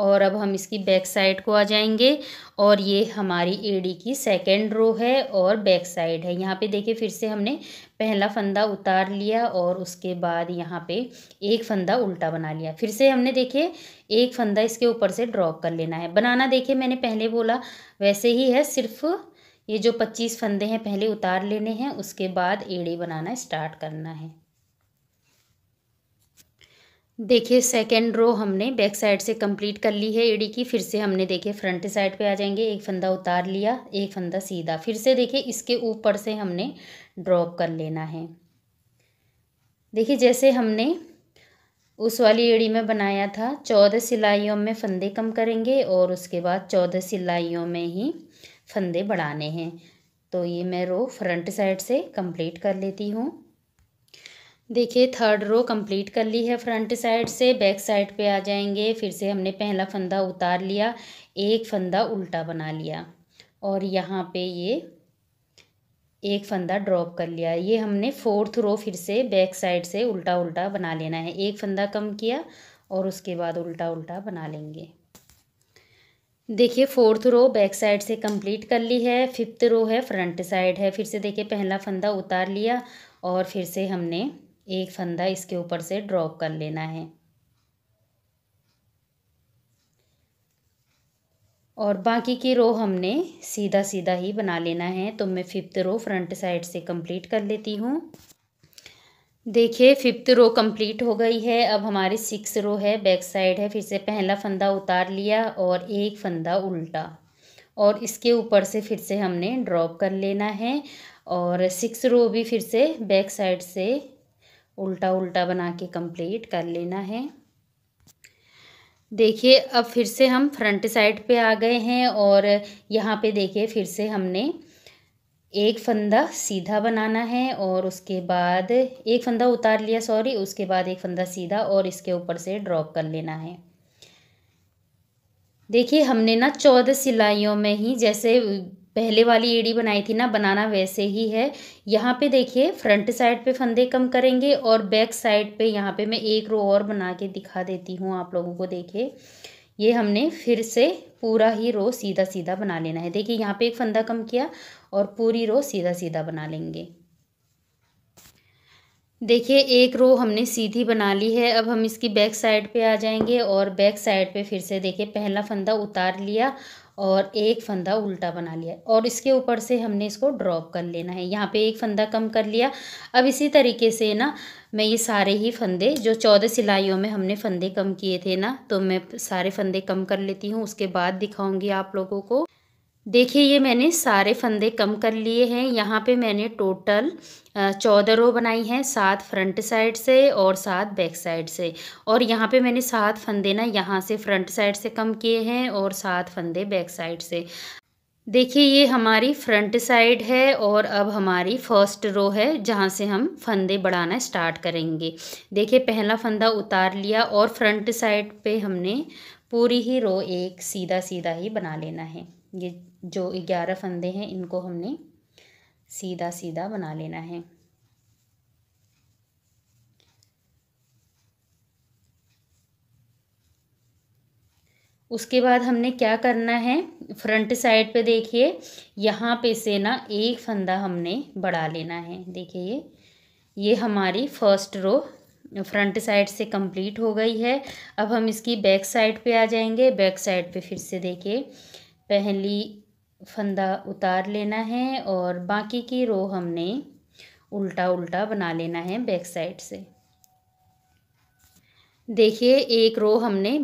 Speaker 1: और अब हम इसकी बैक साइड को आ जाएंगे और ये हमारी एडी की सेकेंड रो है और बैक साइड है यहाँ पे देखिए फिर से हमने पहला फंदा उतार लिया और उसके बाद यहाँ पे एक फंदा उल्टा बना लिया फिर से हमने देखिए एक फंदा इसके ऊपर से ड्रॉप कर लेना है बनाना देखिए मैंने पहले बोला वैसे ही है सिर्फ ये जो पच्चीस फंदे हैं पहले उतार लेने हैं उसके बाद एड़ी बनाना स्टार्ट करना है देखिए सेकेंड रो हमने बैक साइड से कंप्लीट कर ली है एडी की फिर से हमने देखिए फ्रंट साइड पे आ जाएंगे एक फंदा उतार लिया एक फंदा सीधा फिर से देखिए इसके ऊपर से हमने ड्रॉप कर लेना है देखिए जैसे हमने उस वाली एड़ी में बनाया था चौदह सिलाइयों में फंदे कम करेंगे और उसके बाद चौदह सिलाइयों में ही फंदे बढ़ाने हैं तो ये मैं रो फ्रंट साइड से कंप्लीट कर लेती हूँ देखिए थर्ड रो कंप्लीट कर ली है फ्रंट साइड से बैक साइड पे आ जाएंगे फिर से हमने पहला फंदा उतार लिया एक फंदा उल्टा बना लिया और यहाँ पे ये एक फंदा ड्रॉप कर लिया ये हमने फोर्थ रो फिर से बैक साइड से उल्टा उल्टा बना लेना है एक फंदा कम किया और उसके बाद उल्टा उल्टा बना लेंगे देखिए फोर्थ रो बैक साइड से कंप्लीट कर ली है फिफ्थ रो है फ्रंट साइड है फिर से देखिए पहला फंदा उतार लिया और फिर से हमने एक फंदा इसके ऊपर से ड्रॉप कर लेना है और बाकी की रो हमने सीधा सीधा ही बना लेना है तो मैं फिफ्थ रो फ्रंट साइड से कंप्लीट कर लेती हूँ देखिए फिफ्थ रो कंप्लीट हो गई है अब हमारी सिक्स रो है बैक साइड है फिर से पहला फंदा उतार लिया और एक फंदा उल्टा और इसके ऊपर से फिर से हमने ड्रॉप कर लेना है और सिक्स रो भी फिर से बैक साइड से उल्टा उल्टा बना के कंप्लीट कर लेना है देखिए अब फिर से हम फ्रंट साइड पे आ गए हैं और यहाँ पे देखिए फिर से हमने एक फंदा सीधा बनाना है और उसके बाद एक फंदा उतार लिया सॉरी उसके बाद एक फंदा सीधा और इसके ऊपर से ड्रॉप कर लेना है देखिए हमने ना चौदह सिलाइयों में ही जैसे पहले वाली एड़ी बनाई थी ना बनाना वैसे ही है यहाँ पे देखिए फ्रंट साइड पे फंदे कम करेंगे और बैक साइड पे यहाँ पे मैं एक रो और बना के दिखा देती हूँ आप लोगों को देखिए ये हमने फिर से पूरा ही रो सीधा सीधा बना लेना है देखिए यहाँ पे एक फंदा कम किया और पूरी रो सीधा सीधा बना लेंगे देखिए एक रो हमने सीधी बना ली है अब हम इसकी बैक साइड पे आ जाएंगे और बैक साइड पे फिर से देखिए पहला फंदा उतार लिया और एक फंदा उल्टा बना लिया और इसके ऊपर से हमने इसको ड्रॉप कर लेना है यहाँ पे एक फंदा कम कर लिया अब इसी तरीके से ना मैं ये सारे ही फंदे जो चौदह सिलाइयों में हमने फंदे कम किए थे ना तो मैं सारे फंदे कम कर लेती हूँ उसके बाद दिखाऊँगी आप लोगों को देखिए ये मैंने सारे फंदे कम कर लिए हैं यहाँ पे मैंने टोटल चौदह रो बनाई हैं सात फ्रंट साइड से और सात बैक साइड से और यहाँ पे मैंने सात फंदे ना यहाँ से फ्रंट साइड से कम किए हैं और सात फंदे बैक साइड से देखिए ये हमारी फ्रंट साइड है और अब हमारी फर्स्ट रो है जहाँ से हम फंदे बढ़ाना स्टार्ट करेंगे देखिए पहला फंदा उतार लिया और फ्रंट साइड पर हमने पूरी ही रो एक सीधा सीधा ही बना लेना है ये जो ग्यारह फंदे हैं इनको हमने सीधा सीधा बना लेना है उसके बाद हमने क्या करना है फ्रंट साइड पे देखिए यहाँ पे से ना एक फंदा हमने बढ़ा लेना है देखिए ये ये हमारी फर्स्ट रो फ्रंट साइड से कंप्लीट हो गई है अब हम इसकी बैक साइड पे आ जाएंगे बैक साइड पे फिर से देखिए पहली फंदा उतार लेना है और बाकी की रो हमने उल्टा उल्टा बना लेना है बैक साइड से देखिए एक रो हमने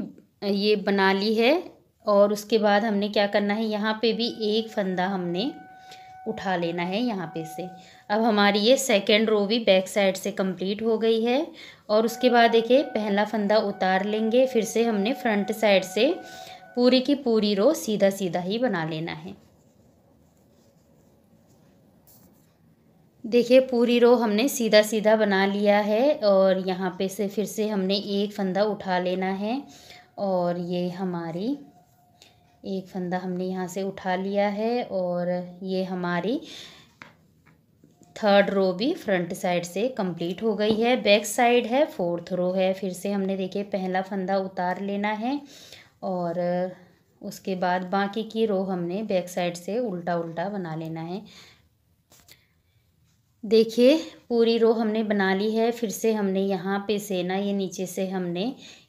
Speaker 1: ये बना ली है और उसके बाद हमने क्या करना है यहाँ पे भी एक फंदा हमने उठा लेना है यहाँ पे से अब हमारी ये सेकेंड रो भी बैक साइड से कंप्लीट हो गई है और उसके बाद देखिए पहला फंदा उतार लेंगे फिर से हमने फ्रंट साइड से पूरी की पूरी रो सीधा सीधा ही बना लेना है देखिए पूरी रो हमने सीधा सीधा बना लिया है और यहाँ पे से फिर से हमने एक फंदा उठा लेना है और ये हमारी एक फंदा हमने यहाँ से उठा लिया है और ये हमारी थर्ड रो भी फ्रंट साइड से कंप्लीट हो गई है बैक साइड है फोर्थ रो है फिर से हमने देखिए पहला फंदा उतार लेना है और उसके बाद बाकी की रो हमने बैक साइड से उल्टा उल्टा बना लेना है देखिए पूरी रो हमने बना ली है फिर से हमने यहाँ पे से ना ये नीचे से हमने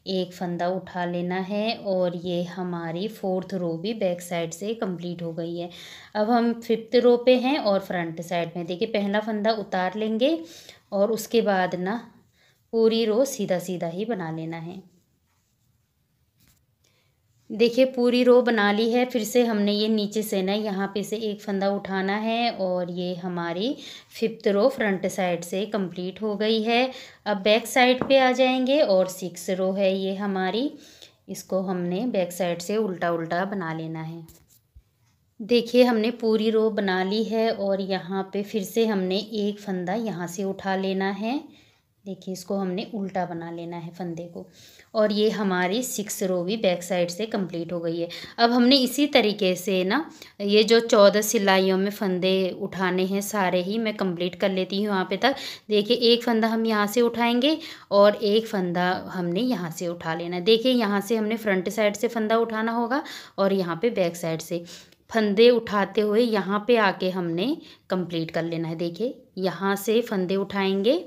Speaker 1: एक फंदा उठा लेना है और ये हमारी फोर्थ रो भी बैक साइड से कंप्लीट हो गई है अब हम फिफ्थ रो पे हैं और फ्रंट साइड में देखिए पहला फंदा उतार लेंगे और उसके बाद ना पूरी रो सीधा सीधा ही बना लेना है देखिए पूरी रो बना ली है फिर से हमने ये नीचे से ना यहाँ पे से एक फंदा उठाना है और ये हमारी फिफ्थ रो फ्रंट साइड से कंप्लीट हो गई है अब बैक साइड पे आ जाएंगे और सिक्स रो है ये हमारी इसको हमने बैक साइड से उल्टा उल्टा बना लेना है देखिए हमने पूरी रो बना ली है और यहाँ पे फिर से हमने एक फंदा यहाँ से उठा लेना है देखिए इसको हमने उल्टा बना लेना है फंदे को और ये हमारी सिक्स रो भी बैक साइड से कंप्लीट हो गई है अब हमने इसी तरीके से ना ये जो चौदह सिलाइयों में फंदे उठाने हैं सारे ही मैं कंप्लीट कर लेती हूँ यहाँ पे तक देखिए एक फंदा हम यहाँ से उठाएंगे और एक फंदा हमने यहाँ से उठा लेना है देखिए यहाँ से हमने फ्रंट साइड से फंदा उठाना होगा और यहाँ पर बैक साइड से फंदे उठाते हुए यहाँ पर आके हमने कंप्लीट कर लेना है देखिए यहाँ से फंदे उठाएँगे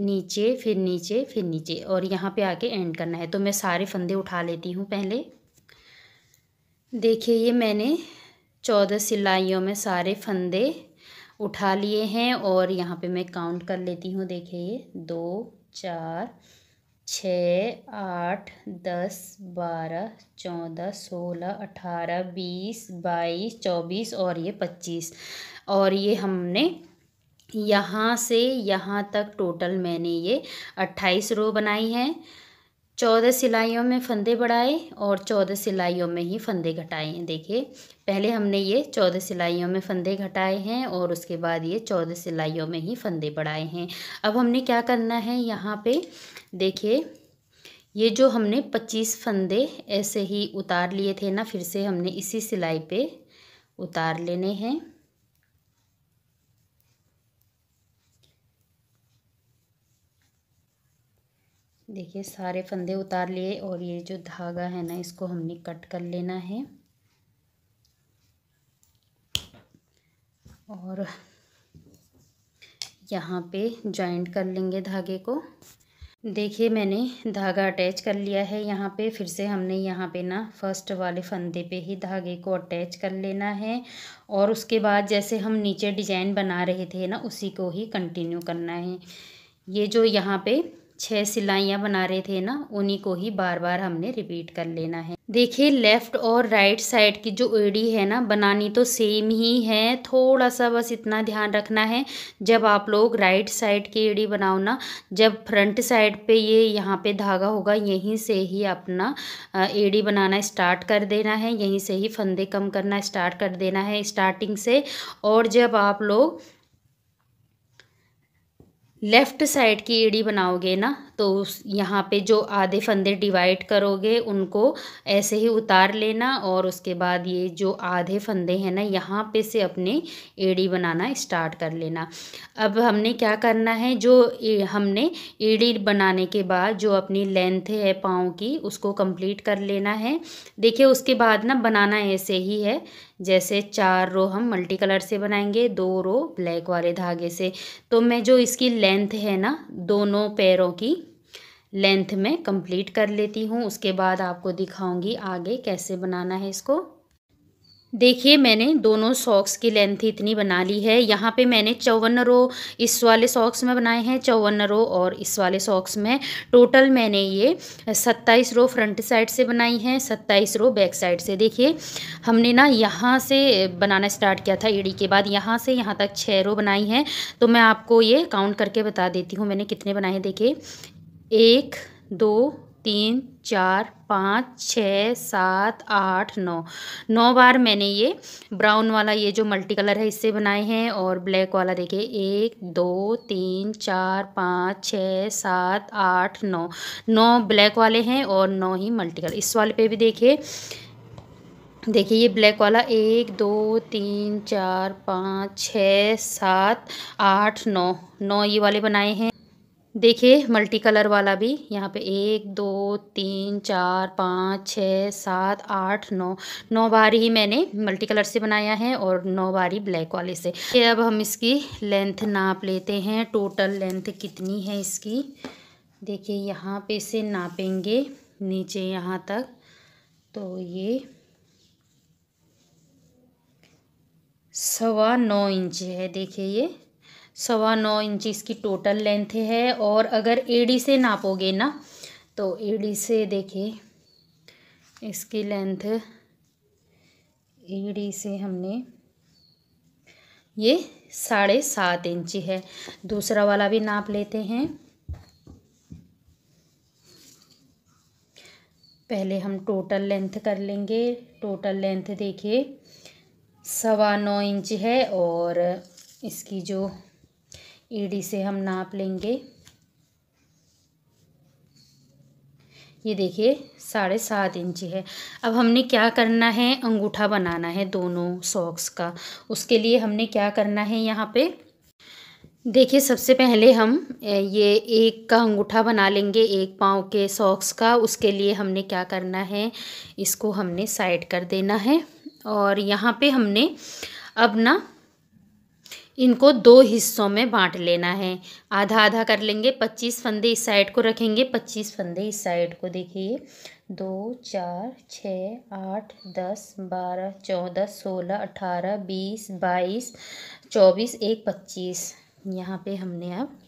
Speaker 1: नीचे फिर नीचे फिर नीचे और यहाँ पे आके एंड करना है तो मैं सारे फंदे उठा लेती हूँ पहले देखिए ये मैंने चौदह सिलाइयों में सारे फंदे उठा लिए हैं और यहाँ पे मैं काउंट कर लेती हूँ देखिए ये दो चार छ आठ दस बारह चौदह सोलह अठारह बीस बाईस चौबीस और ये पच्चीस और ये हमने यहाँ से यहाँ तक टोटल मैंने ये अट्ठाईस रो बनाई हैं चौदह सिलाइयों में फंदे बढ़ाए और चौदह सिलाइयों में ही फंदे घटाए हैं देखिए पहले हमने ये चौदह सिलाइयों में फंदे घटाए हैं और उसके बाद ये चौदह सिलाइयों में ही फंदे बढ़ाए हैं अब हमने क्या करना है यहाँ पे देखिए ये जो हमने पच्चीस फंदे ऐसे ही उतार लिए थे ना फिर से हमने इसी सिलाई पर उतार लेने हैं देखिए सारे फंदे उतार लिए और ये जो धागा है ना इसको हमने कट कर लेना है और यहाँ पे जॉइंट कर लेंगे धागे को देखिए मैंने धागा अटैच कर लिया है यहाँ पे फिर से हमने यहाँ पे ना फर्स्ट वाले फंदे पे ही धागे को अटैच कर लेना है और उसके बाद जैसे हम नीचे डिजाइन बना रहे थे ना उसी को ही कंटिन्यू करना है ये जो यहाँ पे छः सिलाइयाँ बना रहे थे ना उन्हीं को ही बार बार हमने रिपीट कर लेना है देखिए लेफ़्ट और राइट साइड की जो एड़ी है ना बनानी तो सेम ही है थोड़ा सा बस इतना ध्यान रखना है जब आप लोग राइट साइड की एड़ी बनाओ ना जब फ्रंट साइड पे ये यहाँ पे धागा होगा यहीं से ही अपना एड़ी बनाना स्टार्ट कर देना है यहीं से ही फंदे कम करना स्टार्ट कर देना है स्टार्टिंग से और जब आप लोग लेफ़्ट साइड की एड़ी बनाओगे ना तो उस यहाँ पे जो आधे फंदे डिवाइड करोगे उनको ऐसे ही उतार लेना और उसके बाद ये जो आधे फंदे हैं ना यहाँ पे से अपने एड़ी बनाना स्टार्ट कर लेना अब हमने क्या करना है जो हमने एड़ी बनाने के बाद जो अपनी लेंथ है पाँव की उसको कंप्लीट कर लेना है देखिए उसके बाद ना बनाना ऐसे ही है जैसे चार रो हम मल्टी कलर से बनाएंगे दो रो ब्लैक वाले धागे से तो मैं जो इसकी लेंथ है ना दोनों पैरों की लेंथ में कंप्लीट कर लेती हूँ उसके बाद आपको दिखाऊंगी आगे कैसे बनाना है इसको देखिए मैंने दोनों सॉक्स की लेंथ इतनी बना ली है यहाँ पे मैंने चौवन रो इस वाले सॉक्स में बनाए हैं चौवन रो और इस वाले सॉक्स में टोटल मैंने ये सत्ताईस रो फ्रंट साइड से बनाई हैं सत्ताईस रो बैक साइड से देखिए हमने ना यहाँ से बनाना स्टार्ट किया था एड़ी के बाद यहाँ से यहाँ तक छः रो बनाई हैं तो मैं आपको ये काउंट करके बता देती हूँ मैंने कितने बनाए देखिए एक दो तीन चार पाँच छः सात आठ नौ नौ बार मैंने ये ब्राउन वाला ये जो मल्टी कलर है इससे बनाए हैं और ब्लैक वाला देखिए एक दो तीन चार पाँच छः सात आठ नौ नौ ब्लैक वाले हैं और नौ ही मल्टी कलर इस वाले पे भी देखिए देखिए ये ब्लैक वाला एक दो तीन चार पाँच छः सात आठ नौ नौ ये वाले बनाए हैं देखिए मल्टी कलर वाला भी यहाँ पे एक दो तीन चार पाँच छः सात आठ नौ नौ बार ही मैंने मल्टी कलर से बनाया है और नौ बारी ब्लैक वाले से ये अब हम इसकी लेंथ नाप लेते हैं टोटल लेंथ कितनी है इसकी देखिए यहाँ पे से नापेंगे नीचे यहाँ तक तो ये सवा नौ इंच है देखिए ये सवा नौ इंच इसकी टोटल लेंथ है और अगर एडी से नापोगे ना तो एडी से देखिए इसकी लेंथ एडी से हमने ये साढ़े सात इंच है दूसरा वाला भी नाप लेते हैं पहले हम टोटल लेंथ कर लेंगे टोटल लेंथ देखिए सवा नौ इंच है और इसकी जो एडी से हम नाप लेंगे ये देखिए साढ़े सात इंच है अब हमने क्या करना है अंगूठा बनाना है दोनों सॉक्स का उसके लिए हमने क्या करना है यहाँ पे देखिए सबसे पहले हम ये एक का अंगूठा बना लेंगे एक पाँव के सॉक्स का उसके लिए हमने क्या करना है इसको हमने साइड कर देना है और यहाँ पे हमने अब ना इनको दो हिस्सों में बांट लेना है आधा आधा कर लेंगे पच्चीस फंदे इस साइड को रखेंगे पच्चीस फंदे इस साइड को देखिए दो चार छः आठ दस बारह चौदह सोलह अठारह बीस बाईस चौबीस एक पच्चीस यहाँ पे हमने अब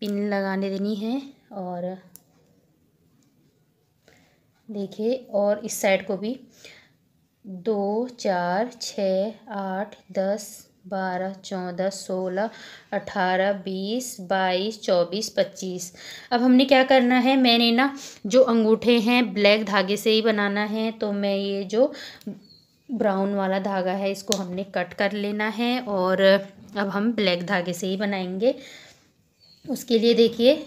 Speaker 1: पिन लगाने देनी है और देखिए और इस साइड को भी दो चार छः आठ दस बारह चौदह सोलह अठारह बीस बाईस चौबीस पच्चीस अब हमने क्या करना है मैंने ना जो अंगूठे हैं ब्लैक धागे से ही बनाना है तो मैं ये जो ब्राउन वाला धागा है इसको हमने कट कर लेना है और अब हम ब्लैक धागे से ही बनाएंगे उसके लिए देखिए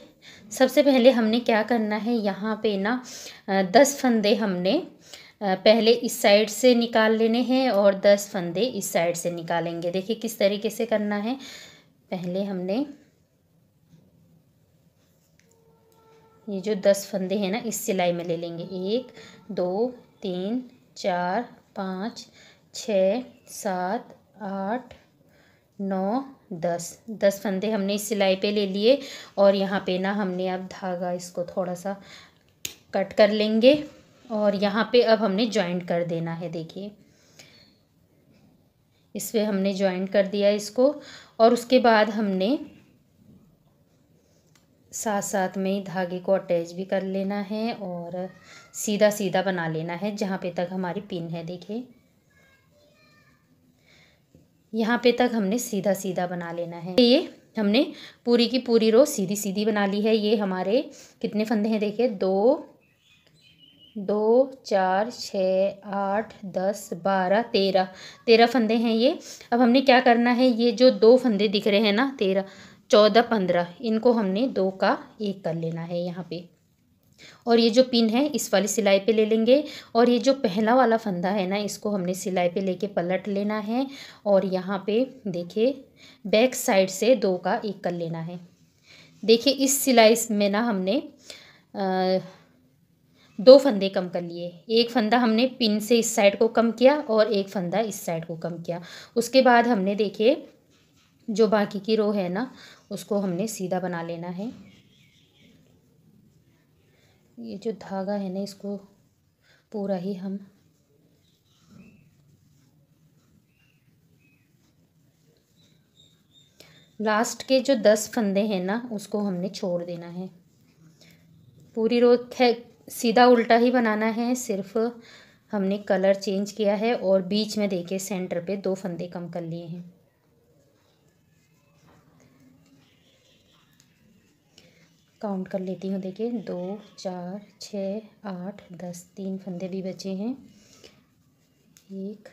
Speaker 1: सबसे पहले हमने क्या करना है यहाँ पे ना दस फंदे हमने पहले इस साइड से निकाल लेने हैं और दस फंदे इस साइड से निकालेंगे देखिए किस तरीके से करना है पहले हमने ये जो दस फंदे हैं ना इस सिलाई में ले लेंगे एक दो तीन चार पाँच छ सात आठ नौ दस दस फंदे हमने इस सिलाई पे ले लिए और यहाँ पे ना हमने अब धागा इसको थोड़ा सा कट कर लेंगे और यहाँ पे अब हमने ज्वाइंट कर देना है देखिए इस पर हमने ज्वाइंट कर दिया इसको और उसके बाद हमने साथ साथ में ही धागे को अटैच भी कर लेना है और सीधा सीधा बना लेना है जहाँ पे तक हमारी पिन है देखिए यहाँ पे तक हमने सीधा सीधा बना लेना है ये हमने पूरी की पूरी रो सीधी सीधी बना ली है ये हमारे कितने फंदे हैं देखिए दो दो चार छः आठ दस बारह तेरह तेरह फंदे हैं ये अब हमने क्या करना है ये जो दो फंदे दिख रहे हैं ना तेरह चौदह पंद्रह इनको हमने दो का एक कर लेना है यहाँ पे और ये जो पिन है इस वाली सिलाई पे ले लेंगे और ये जो पहला वाला फंदा है ना इसको हमने सिलाई पे लेके पलट लेना है और यहाँ पे देखिए बैक साइड से दो का एक कर लेना है देखिए इस सिलाई में ना हमने आ, दो फंदे कम कर लिए एक फंदा हमने पिन से इस साइड को कम किया और एक फंदा इस साइड को कम किया उसके बाद हमने देखिए जो बाकी की रो है ना उसको हमने सीधा बना लेना है ये जो धागा है ना इसको पूरा ही हम लास्ट के जो दस फंदे हैं ना उसको हमने छोड़ देना है पूरी रो खै सीधा उल्टा ही बनाना है सिर्फ हमने कलर चेंज किया है और बीच में देखे सेंटर पे दो फंदे कम कर लिए हैं काउंट कर लेती हूँ देखिए दो चार छ आठ दस तीन फंदे भी बचे हैं एक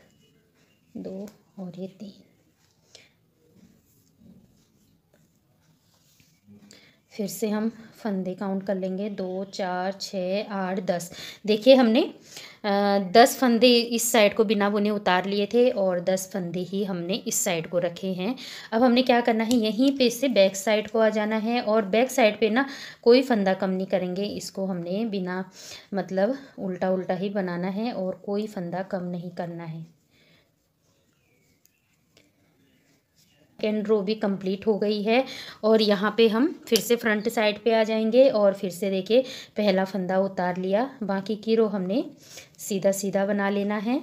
Speaker 1: दो और ये तीन फिर से हम फंदे काउंट कर लेंगे दो चार छः आठ दस देखिए हमने दस फंदे इस साइड को बिना बुने उतार लिए थे और दस फंदे ही हमने इस साइड को रखे हैं अब हमने क्या करना है यहीं पे से बैक साइड को आ जाना है और बैक साइड पे ना कोई फंदा कम नहीं करेंगे इसको हमने बिना मतलब उल्टा उल्टा ही बनाना है और कोई फंदा कम नहीं करना है सेकेंड रो भी कंप्लीट हो गई है और यहाँ पे हम फिर से फ्रंट साइड पे आ जाएंगे और फिर से देखिए पहला फंदा उतार लिया बाकी की रो हमने सीधा सीधा बना लेना है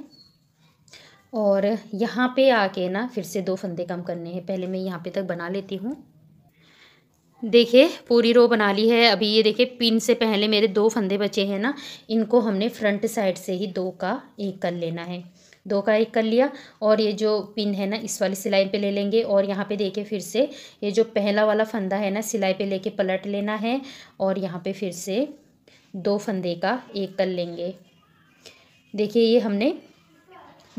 Speaker 1: और यहाँ पे आके ना फिर से दो फंदे कम करने हैं पहले मैं यहाँ पे तक बना लेती हूँ देखिए पूरी रो बना ली है अभी ये देखिए पिन से पहले मेरे दो फंदे बचे हैं ना इनको हमने फ्रंट साइड से ही दो का एक कर लेना है दो का एक कर लिया और ये जो पिन है ना इस वाली सिलाई पे ले लेंगे और यहाँ पे देखिए फिर से ये जो पहला वाला फंदा है ना सिलाई पे लेके पलट लेना है और यहाँ पे फिर से दो फंदे का एक कर लेंगे देखिए ये हमने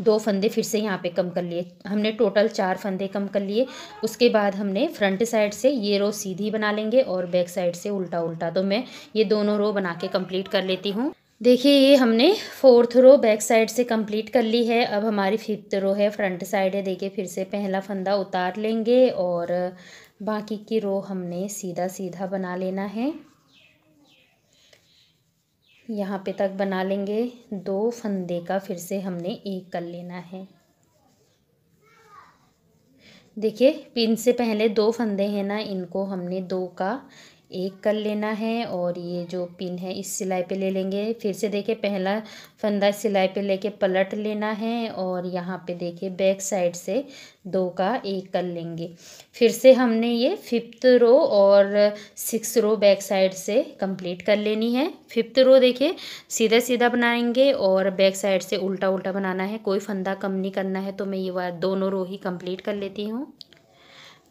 Speaker 1: दो फंदे फिर से यहाँ पे कम कर लिए हमने टोटल चार फंदे कम कर लिए उसके बाद हमने फ्रंट साइड से ये रो सीधी बना लेंगे और बैक साइड से उल्टा उल्टा तो मैं ये दोनों रो बना के कम्प्लीट कर लेती हूँ देखिए ये हमने फोर्थ रो बैक साइड से कंप्लीट कर ली है अब हमारी फिफ्थ रो है फ्रंट साइड है देखिए फिर से पहला फंदा उतार लेंगे और बाकी की रो हमने सीधा सीधा बना लेना है यहाँ पे तक बना लेंगे दो फंदे का फिर से हमने एक कर लेना है देखिए पिन से पहले दो फंदे हैं ना इनको हमने दो का एक कर लेना है और ये जो पिन है इस सिलाई पे ले लेंगे फिर से देखिए पहला फंदा सिलाई पे लेके पलट लेना है और यहाँ पे देखिए बैक साइड से दो का एक कर लेंगे फिर से हमने ये फिफ्थ रो और सिक्स रो बैक साइड से कंप्लीट कर लेनी है फिफ्थ रो देखिए सीधा सीधा बनाएंगे और बैक साइड से उल्टा उल्टा बनाना है कोई फंदा कम नहीं करना है तो मैं ये बार दोनों रो ही कंप्लीट कर लेती हूँ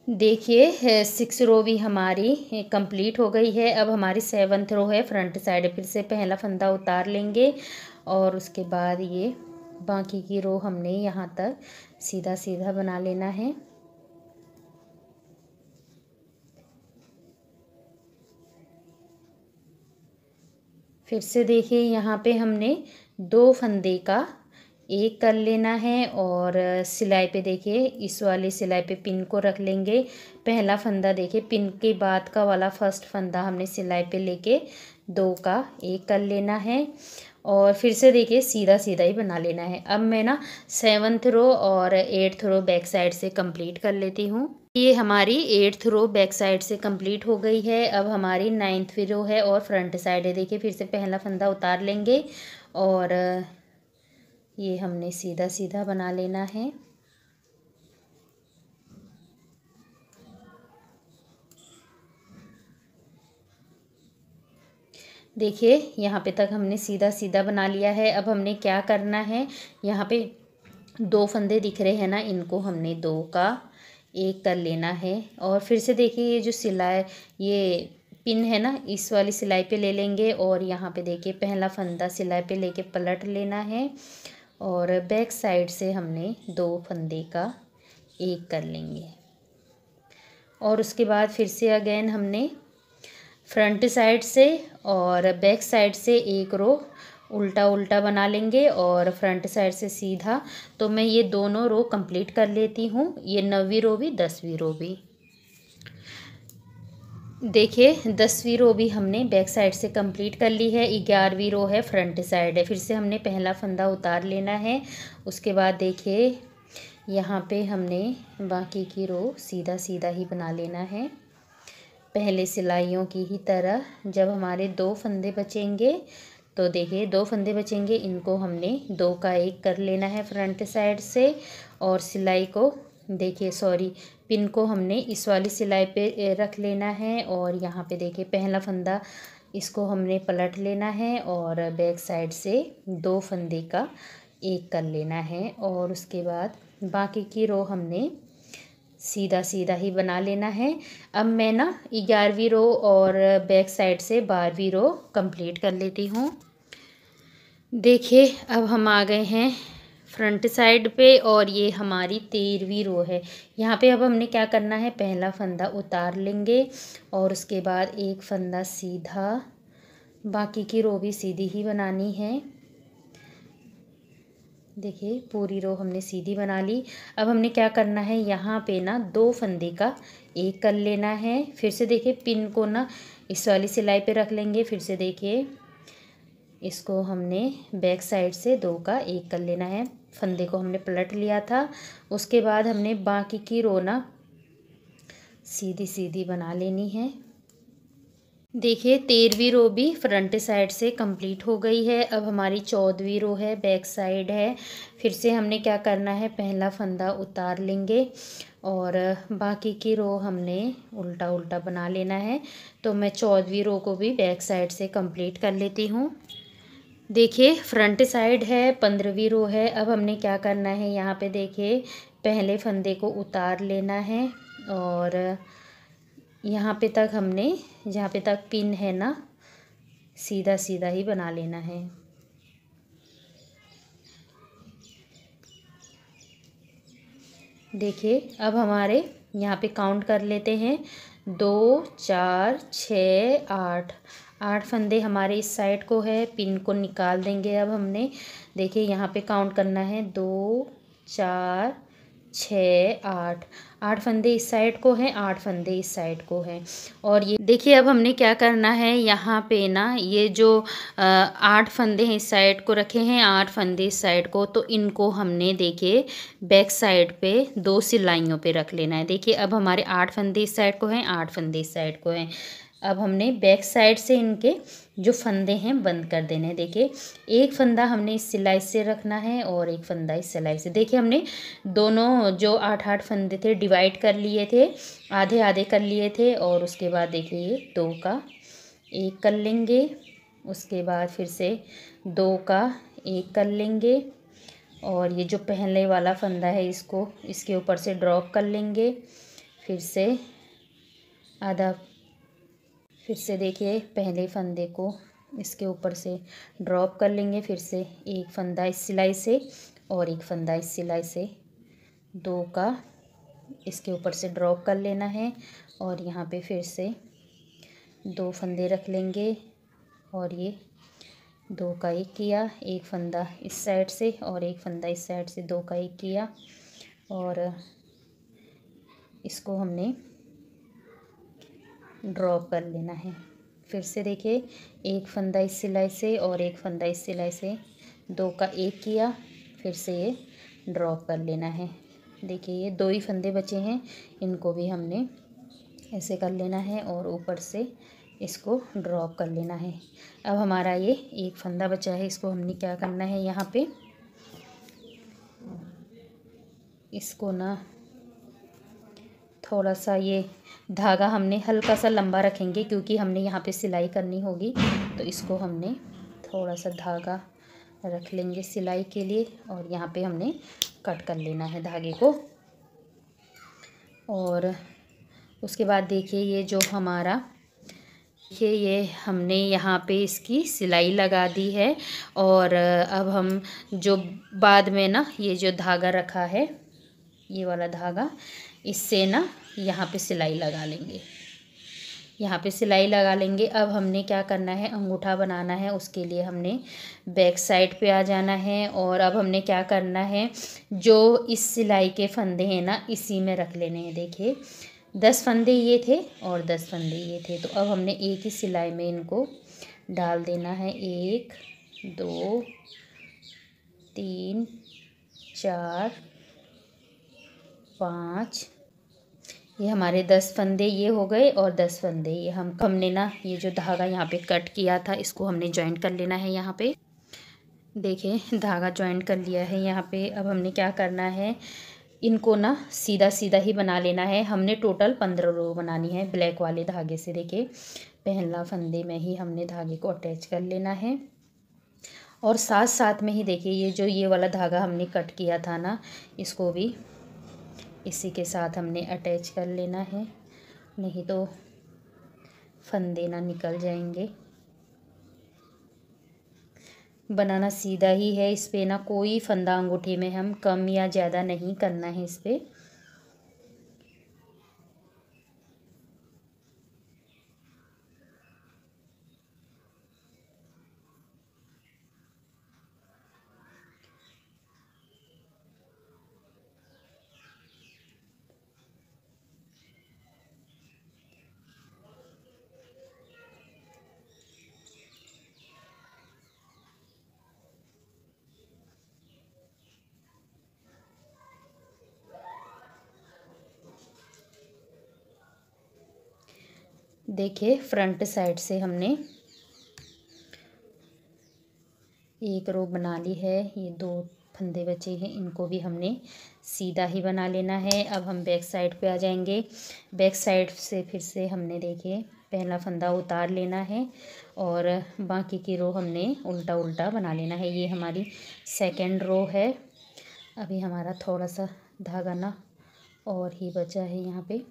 Speaker 1: देखिए सिक्स रो भी हमारी कंप्लीट हो गई है अब हमारी सेवन्थ रो है फ्रंट साइड फिर से पहला फंदा उतार लेंगे और उसके बाद ये बाकी की रो हमने यहाँ तक सीधा सीधा बना लेना है फिर से देखिए यहाँ पे हमने दो फंदे का एक कर लेना है और सिलाई पे देखिए इस वाली सिलाई पे पिन को रख लेंगे पहला फंदा देखिए पिन के बाद का वाला फर्स्ट फंदा हमने सिलाई पे लेके दो का एक कर लेना है और फिर से देखिए सीधा सीधा ही बना लेना है अब मैं ना सेवन्थ रो और एट्थ रो बैक साइड से कंप्लीट कर लेती हूँ ये हमारी एट्थ रो बैक साइड से कंप्लीट हो गई है अब हमारी नाइन्थ रो है और फ्रंट साइड है देखिए फिर से पहला फंदा उतार लेंगे और ये हमने सीधा सीधा बना लेना है देखिए यहाँ पे तक हमने सीधा सीधा बना लिया है अब हमने क्या करना है यहाँ पे दो फंदे दिख रहे हैं ना इनको हमने दो का एक कर लेना है और फिर से देखिए ये जो सिलाई ये पिन है ना इस वाली सिलाई पे ले लेंगे और यहाँ पे देखिए पहला फंदा सिलाई पे लेके पलट लेना है और बैक साइड से हमने दो फंदे का एक कर लेंगे और उसके बाद फिर से अगेन हमने फ्रंट साइड से और बैक साइड से एक रो उल्टा उल्टा बना लेंगे और फ्रंट साइड से सीधा तो मैं ये दोनों रो कंप्लीट कर लेती हूँ ये नवी रो भी दसवीं रो भी देखिए दसवीं रो भी हमने बैक साइड से कंप्लीट कर ली है ग्यारहवीं रो है फ्रंट साइड है फिर से हमने पहला फंदा उतार लेना है उसके बाद देखिए यहाँ पे हमने बाकी की रो सीधा सीधा ही बना लेना है पहले सिलाइयों की ही तरह जब हमारे दो फंदे बचेंगे तो देखिए दो फंदे बचेंगे इनको हमने दो का एक कर लेना है फ्रंट साइड से और सिलाई को देखिए सॉरी पिन को हमने इस वाली सिलाई पे रख लेना है और यहाँ पे देखिए पहला फंदा इसको हमने पलट लेना है और बैक साइड से दो फंदे का एक कर लेना है और उसके बाद बाकी की रो हमने सीधा सीधा ही बना लेना है अब मैं ना ग्यारहवीं रो और बैक साइड से बारहवीं रो कंप्लीट कर लेती हूँ देखिए अब हम आ गए हैं फ्रंट साइड पे और ये हमारी तेरहवीं रो है यहाँ पे अब हमने क्या करना है पहला फंदा उतार लेंगे और उसके बाद एक फंदा सीधा बाकी की रो भी सीधी ही बनानी है देखिए पूरी रो हमने सीधी बना ली अब हमने क्या करना है यहाँ पे ना दो फंदे का एक कर लेना है फिर से देखिए पिन को ना इस वाली सिलाई पे रख लेंगे फिर से देखिए इसको हमने बैक साइड से दो का एक कर लेना है फंदे को हमने पलट लिया था उसके बाद हमने बाकी की रोना सीधी सीधी बना लेनी है देखिए तेरहवीं रो भी फ्रंट साइड से कंप्लीट हो गई है अब हमारी चौदहवीं रो है बैक साइड है फिर से हमने क्या करना है पहला फंदा उतार लेंगे और बाकी की रो हमने उल्टा उल्टा बना लेना है तो मैं चौदहवीं रो को भी बैक साइड से कंप्लीट कर लेती हूँ देखिए फ्रंट साइड है पंद्रहवीं रो है अब हमने क्या करना है यहाँ पे देखिए पहले फंदे को उतार लेना है और यहाँ पे तक हमने जहाँ पे तक पिन है ना सीधा सीधा ही बना लेना है देखिए अब हमारे यहाँ पे काउंट कर लेते हैं दो चार छ आठ आठ फंदे हमारे इस साइड को है पिन को निकाल देंगे अब हमने देखिए यहाँ पे काउंट करना है दो चार छ आठ आठ फंदे इस साइड को हैं आठ फंदे इस साइड को हैं और ये देखिए अब हमने क्या करना है यहाँ पे ना ये जो आठ फंदे हैं इस साइड को रखे हैं आठ फंदे इस साइड को तो इनको हमने देखिए बैक साइड पे दो सिलाइयों पे रख लेना है देखिए अब हमारे आठ फंदे इस साइड को हैं आठ फंदे इस साइड को हैं अब हमने बैक साइड से इनके जो फंदे हैं बंद कर देने हैं देखिए एक फंदा हमने इस सिलाई से रखना है और एक फंदा इस सिलाई से देखिए हमने दोनों जो आठ आठ फंदे थे डिवाइड कर लिए थे आधे आधे कर लिए थे और उसके बाद देखिए ये दो का एक कर लेंगे उसके बाद फिर से दो का एक कर लेंगे और ये जो पहले वाला फंदा है इसको इसके ऊपर से ड्रॉप कर लेंगे फिर से आधा फिर से देखिए पहले फंदे को इसके ऊपर से ड्रॉप कर लेंगे फिर से एक फंदा इस सिलाई से और एक फंदा इस सिलाई से दो का इसके ऊपर से ड्रॉप कर लेना है और यहाँ पे फिर से दो फंदे रख लेंगे और ये दो का एक किया एक फंदा इस साइड से और एक फंदा इस साइड से दो का एक किया और इसको हमने ड्रॉ कर लेना है फिर से देखिए एक फंदा इस सिलाई से और एक फंदा इस सिलाई से दो का एक किया फिर से ये ड्रॉ कर लेना है देखिए ये दो ही फंदे बचे हैं इनको भी हमने ऐसे कर लेना है और ऊपर से इसको ड्रॉप कर लेना है अब हमारा ये एक फंदा बचा है इसको हमने क्या करना है यहाँ पे इसको ना थोड़ा सा ये धागा हमने हल्का सा लंबा रखेंगे क्योंकि हमने यहाँ पे सिलाई करनी होगी तो इसको हमने थोड़ा सा धागा रख लेंगे सिलाई के लिए और यहाँ पे हमने कट कर लेना है धागे को और उसके बाद देखिए ये जो हमारा देखिए ये हमने यहाँ पे इसकी सिलाई लगा दी है और अब हम जो बाद में ना ये जो धागा रखा है ये वाला धागा इससे ना यहाँ पे सिलाई लगा लेंगे यहाँ पे सिलाई लगा लेंगे अब हमने क्या करना है अंगूठा बनाना है उसके लिए हमने बैक साइड पे आ जाना है और अब हमने क्या करना है जो इस सिलाई के फंदे हैं ना इसी में रख लेने हैं देखिए दस फंदे ये थे और दस फंदे ये थे तो अब हमने एक ही सिलाई में इनको डाल देना है एक दो तीन चार पाँच ये हमारे दस फंदे ये हो गए और दस फंदे ये हम हमने ना ये जो धागा यहाँ पे कट किया था इसको हमने जॉइंट कर लेना है यहाँ पे देखें धागा ज्वाइंट कर लिया है यहाँ पे अब हमने क्या करना है इनको ना सीधा सीधा ही बना लेना है हमने टोटल पंद्रह रो बनानी है ब्लैक वाले धागे से देखे पहला फंदे में ही हमने धागे को अटैच कर लेना है और साथ साथ में ही देखिए ये जो ये वाला धागा हमने कट किया था ना इसको भी इसी के साथ हमने अटैच कर लेना है नहीं तो फंदे ना निकल जाएंगे बनाना सीधा ही है इस पर ना कोई फंदा अंगूठे में हम कम या ज़्यादा नहीं करना है इस पर देखिए फ्रंट साइड से हमने एक रो बना ली है ये दो फंदे बचे हैं इनको भी हमने सीधा ही बना लेना है अब हम बैक साइड पे आ जाएंगे बैक साइड से फिर से हमने देखे पहला फंदा उतार लेना है और बाकी की रो हमने उल्टा उल्टा बना लेना है ये हमारी सेकेंड रो है अभी हमारा थोड़ा सा धागा ना और ही बचा है यहाँ पे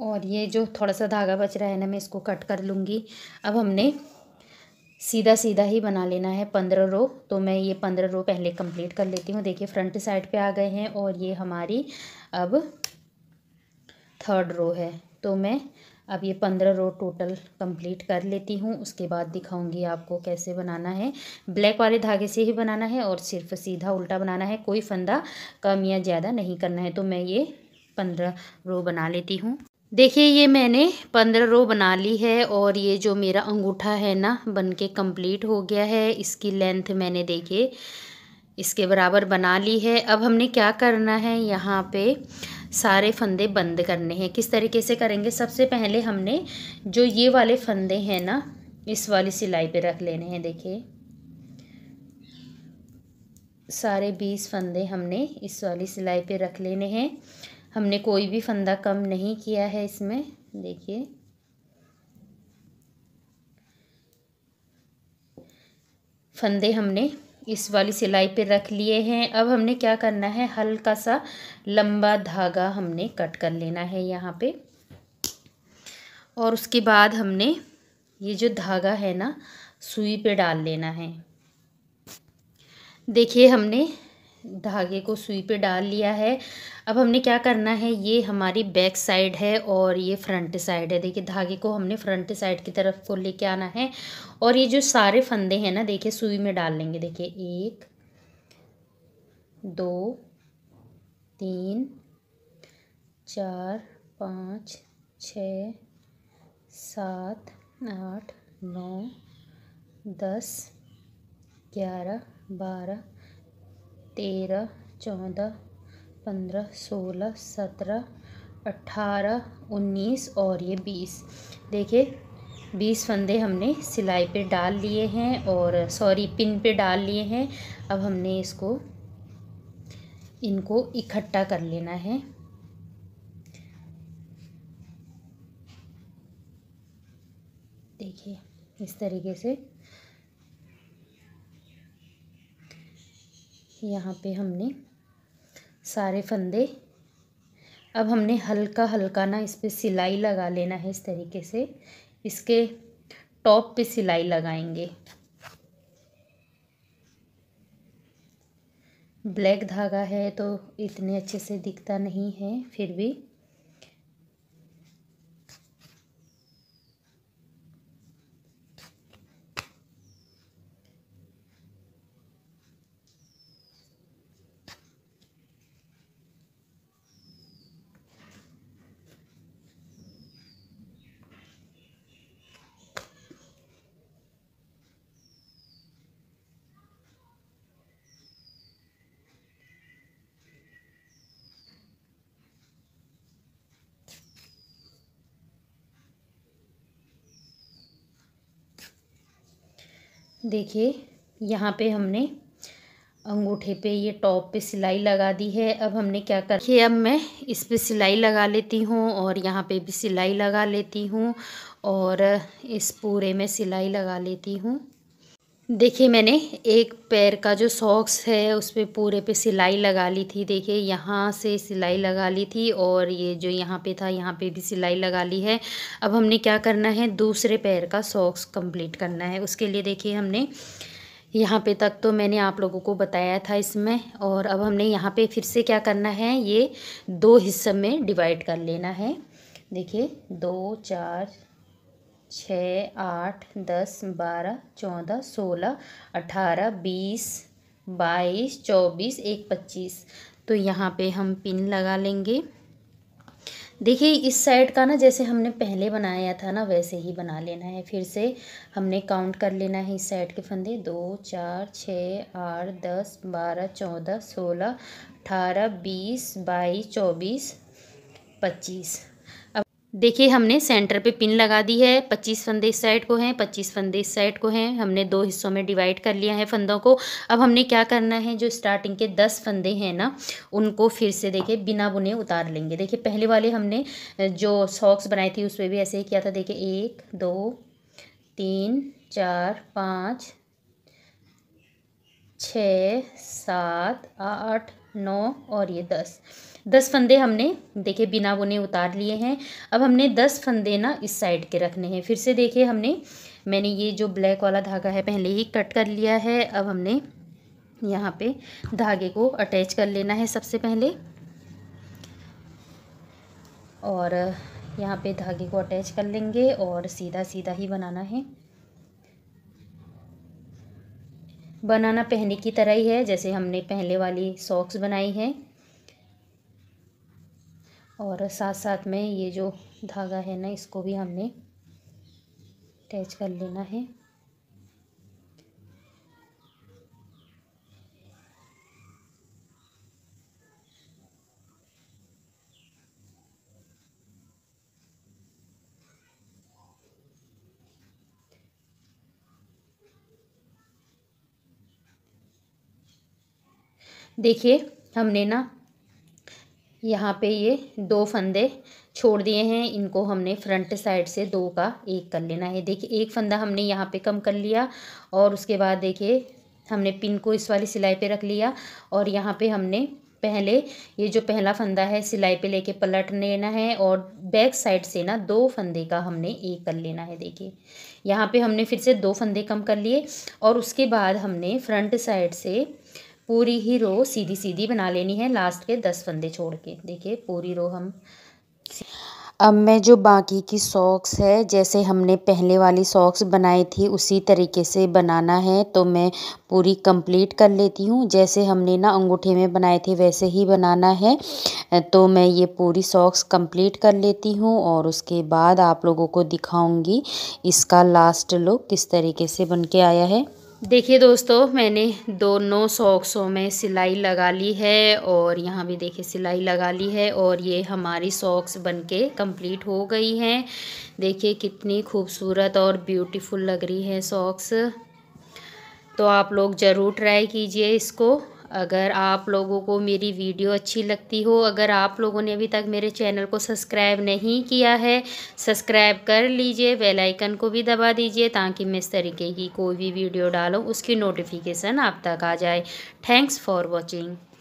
Speaker 1: और ये जो थोड़ा सा धागा बच रहा है ना मैं इसको कट कर लूँगी अब हमने सीधा सीधा ही बना लेना है पंद्रह रो तो मैं ये पंद्रह रो पहले कंप्लीट कर लेती हूँ देखिए फ्रंट साइड पे आ गए हैं और ये हमारी अब थर्ड रो है तो मैं अब ये पंद्रह रो टोटल कंप्लीट कर लेती हूँ उसके बाद दिखाऊंगी आपको कैसे बनाना है ब्लैक वाले धागे से ही बनाना है और सिर्फ सीधा उल्टा बनाना है कोई फंदा कम या ज़्यादा नहीं करना है तो मैं ये पंद्रह रो बना लेती हूँ देखिए ये मैंने पंद्रह रो बना ली है और ये जो मेरा अंगूठा है ना बन के कम्प्लीट हो गया है इसकी लेंथ मैंने देखिए इसके बराबर बना ली है अब हमने क्या करना है यहाँ पे सारे फंदे बंद करने हैं किस तरीके से करेंगे सबसे पहले हमने जो ये वाले फंदे हैं ना इस वाली सिलाई पे रख लेने हैं देखिए सारे बीस फंदे हमने इस वाली सिलाई पे रख लेने हैं हमने कोई भी फंदा कम नहीं किया है इसमें देखिए फंदे हमने इस वाली सिलाई पर रख लिए हैं अब हमने क्या करना है हल्का सा लंबा धागा हमने कट कर लेना है यहाँ पे और उसके बाद हमने ये जो धागा है ना सुई पे डाल लेना है देखिए हमने धागे को सुई पे डाल लिया है अब हमने क्या करना है ये हमारी बैक साइड है और ये फ्रंट साइड है देखिए धागे को हमने फ्रंट साइड की तरफ को लेके आना है और ये जो सारे फंदे हैं ना देखिए सुई में डाल लेंगे देखिए एक दो तीन चार पाँच छ सात आठ नौ दस ग्यारह बारह तेरह चौदह पंद्रह सोलह सत्रह अट्ठारह उन्नीस और ये बीस देखिए बीस फंदे हमने सिलाई पे डाल लिए हैं और सॉरी पिन पे डाल लिए हैं अब हमने इसको इनको इकट्ठा कर लेना है देखिए इस तरीके से यहाँ पे हमने सारे फंदे अब हमने हल्का हल्का ना इस पर सिलाई लगा लेना है इस तरीके से इसके टॉप पे सिलाई लगाएंगे ब्लैक धागा है तो इतने अच्छे से दिखता नहीं है फिर भी देखिए यहाँ पे हमने अंगूठे पे ये टॉप पे सिलाई लगा दी है अब हमने क्या कर देखिए अब मैं इस पे सिलाई लगा लेती हूँ और यहाँ पे भी सिलाई लगा लेती हूँ और इस पूरे में सिलाई लगा लेती हूँ देखिए मैंने एक पैर का जो सॉक्स है उस पर पूरे पे सिलाई लगा ली थी देखिए यहाँ से सिलाई लगा ली थी और ये जो यहाँ पे था यहाँ पे भी सिलाई लगा ली है अब हमने क्या करना है दूसरे पैर का सॉक्स कंप्लीट करना है उसके लिए देखिए हमने यहाँ पे तक तो मैंने आप लोगों को बताया था इसमें और अब हमने यहाँ पर फिर से क्या करना है ये दो हिस्सों में डिवाइड कर लेना है देखिए दो चार छः आठ दस बारह चौदह सोलह अठारह बीस बाईस चौबीस एक पच्चीस तो यहाँ पे हम पिन लगा लेंगे देखिए इस साइड का ना जैसे हमने पहले बनाया था ना वैसे ही बना लेना है फिर से हमने काउंट कर लेना है इस साइड के फंदे दो चार छः आठ दस बारह चौदह सोलह अठारह बीस बाईस चौबीस पच्चीस देखिए हमने सेंटर पे पिन लगा दी है पच्चीस फंदे इस साइड को हैं पच्चीस फंदे इस साइड को हैं हमने दो हिस्सों में डिवाइड कर लिया है फंदों को अब हमने क्या करना है जो स्टार्टिंग के दस फंदे हैं ना उनको फिर से देखिए बिना बुने उतार लेंगे देखिए पहले वाले हमने जो सॉक्स बनाए थी उसमें भी ऐसे ही किया था देखिए एक दो तीन चार पाँच छ सात आठ नौ और ये दस दस फंदे हमने देखे बिना बुने उतार लिए हैं अब हमने दस फंदे ना इस साइड के रखने हैं फिर से देखे हमने मैंने ये जो ब्लैक वाला धागा है पहले ही कट कर लिया है अब हमने यहाँ पे धागे को अटैच कर लेना है सबसे पहले और यहाँ पे धागे को अटैच कर लेंगे और सीधा सीधा ही बनाना है बनाना पहने की तरह ही है जैसे हमने पहले वाली सॉक्स बनाई है और साथ साथ में ये जो धागा है ना इसको भी हमने अटैच कर लेना है देखिए हमने ना यहाँ पे ये दो फंदे छोड़ दिए हैं इनको हमने फ्रंट साइड से दो का एक कर लेना है देखिए एक फंदा हमने यहाँ पे कम कर लिया और उसके बाद देखिए हमने पिन को इस वाली सिलाई पे रख लिया और यहाँ पे हमने पहले ये जो पहला फंदा है सिलाई पे लेके पलट लेना है और बैक साइड से ना दो फंदे का हमने एक कर लेना है देखिए यहाँ पे हमने फिर से दो फंदे कम कर लिए और उसके बाद हमने फ्रंट साइड से पूरी ही रो सीधी सीधी बना लेनी है लास्ट के दस फंदे छोड़ के देखिए पूरी रो हम अब मैं जो बाकी की सॉक्स है जैसे हमने पहले वाली सॉक्स बनाई थी उसी तरीके से बनाना है तो मैं पूरी कंप्लीट कर लेती हूँ जैसे हमने ना अंगूठे में बनाए थे वैसे ही बनाना है तो मैं ये पूरी सॉक्स कंप्लीट कर लेती हूँ और उसके बाद आप लोगों को दिखाऊंगी इसका लास्ट लुक किस तरीके से बन के आया है देखिए दोस्तों मैंने दोनों सॉक्सों में सिलाई लगा ली है और यहाँ भी देखिए सिलाई लगा ली है और ये हमारी सॉक्स बनके कंप्लीट हो गई हैं देखिए कितनी खूबसूरत और ब्यूटीफुल लग रही है सॉक्स तो आप लोग ज़रूर ट्राई कीजिए इसको अगर आप लोगों को मेरी वीडियो अच्छी लगती हो अगर आप लोगों ने अभी तक मेरे चैनल को सब्सक्राइब नहीं किया है सब्सक्राइब कर लीजिए बेल आइकन को भी दबा दीजिए ताकि मैं इस तरीके की कोई भी वीडियो डालूँ उसकी नोटिफिकेशन आप तक आ जाए थैंक्स फॉर वॉचिंग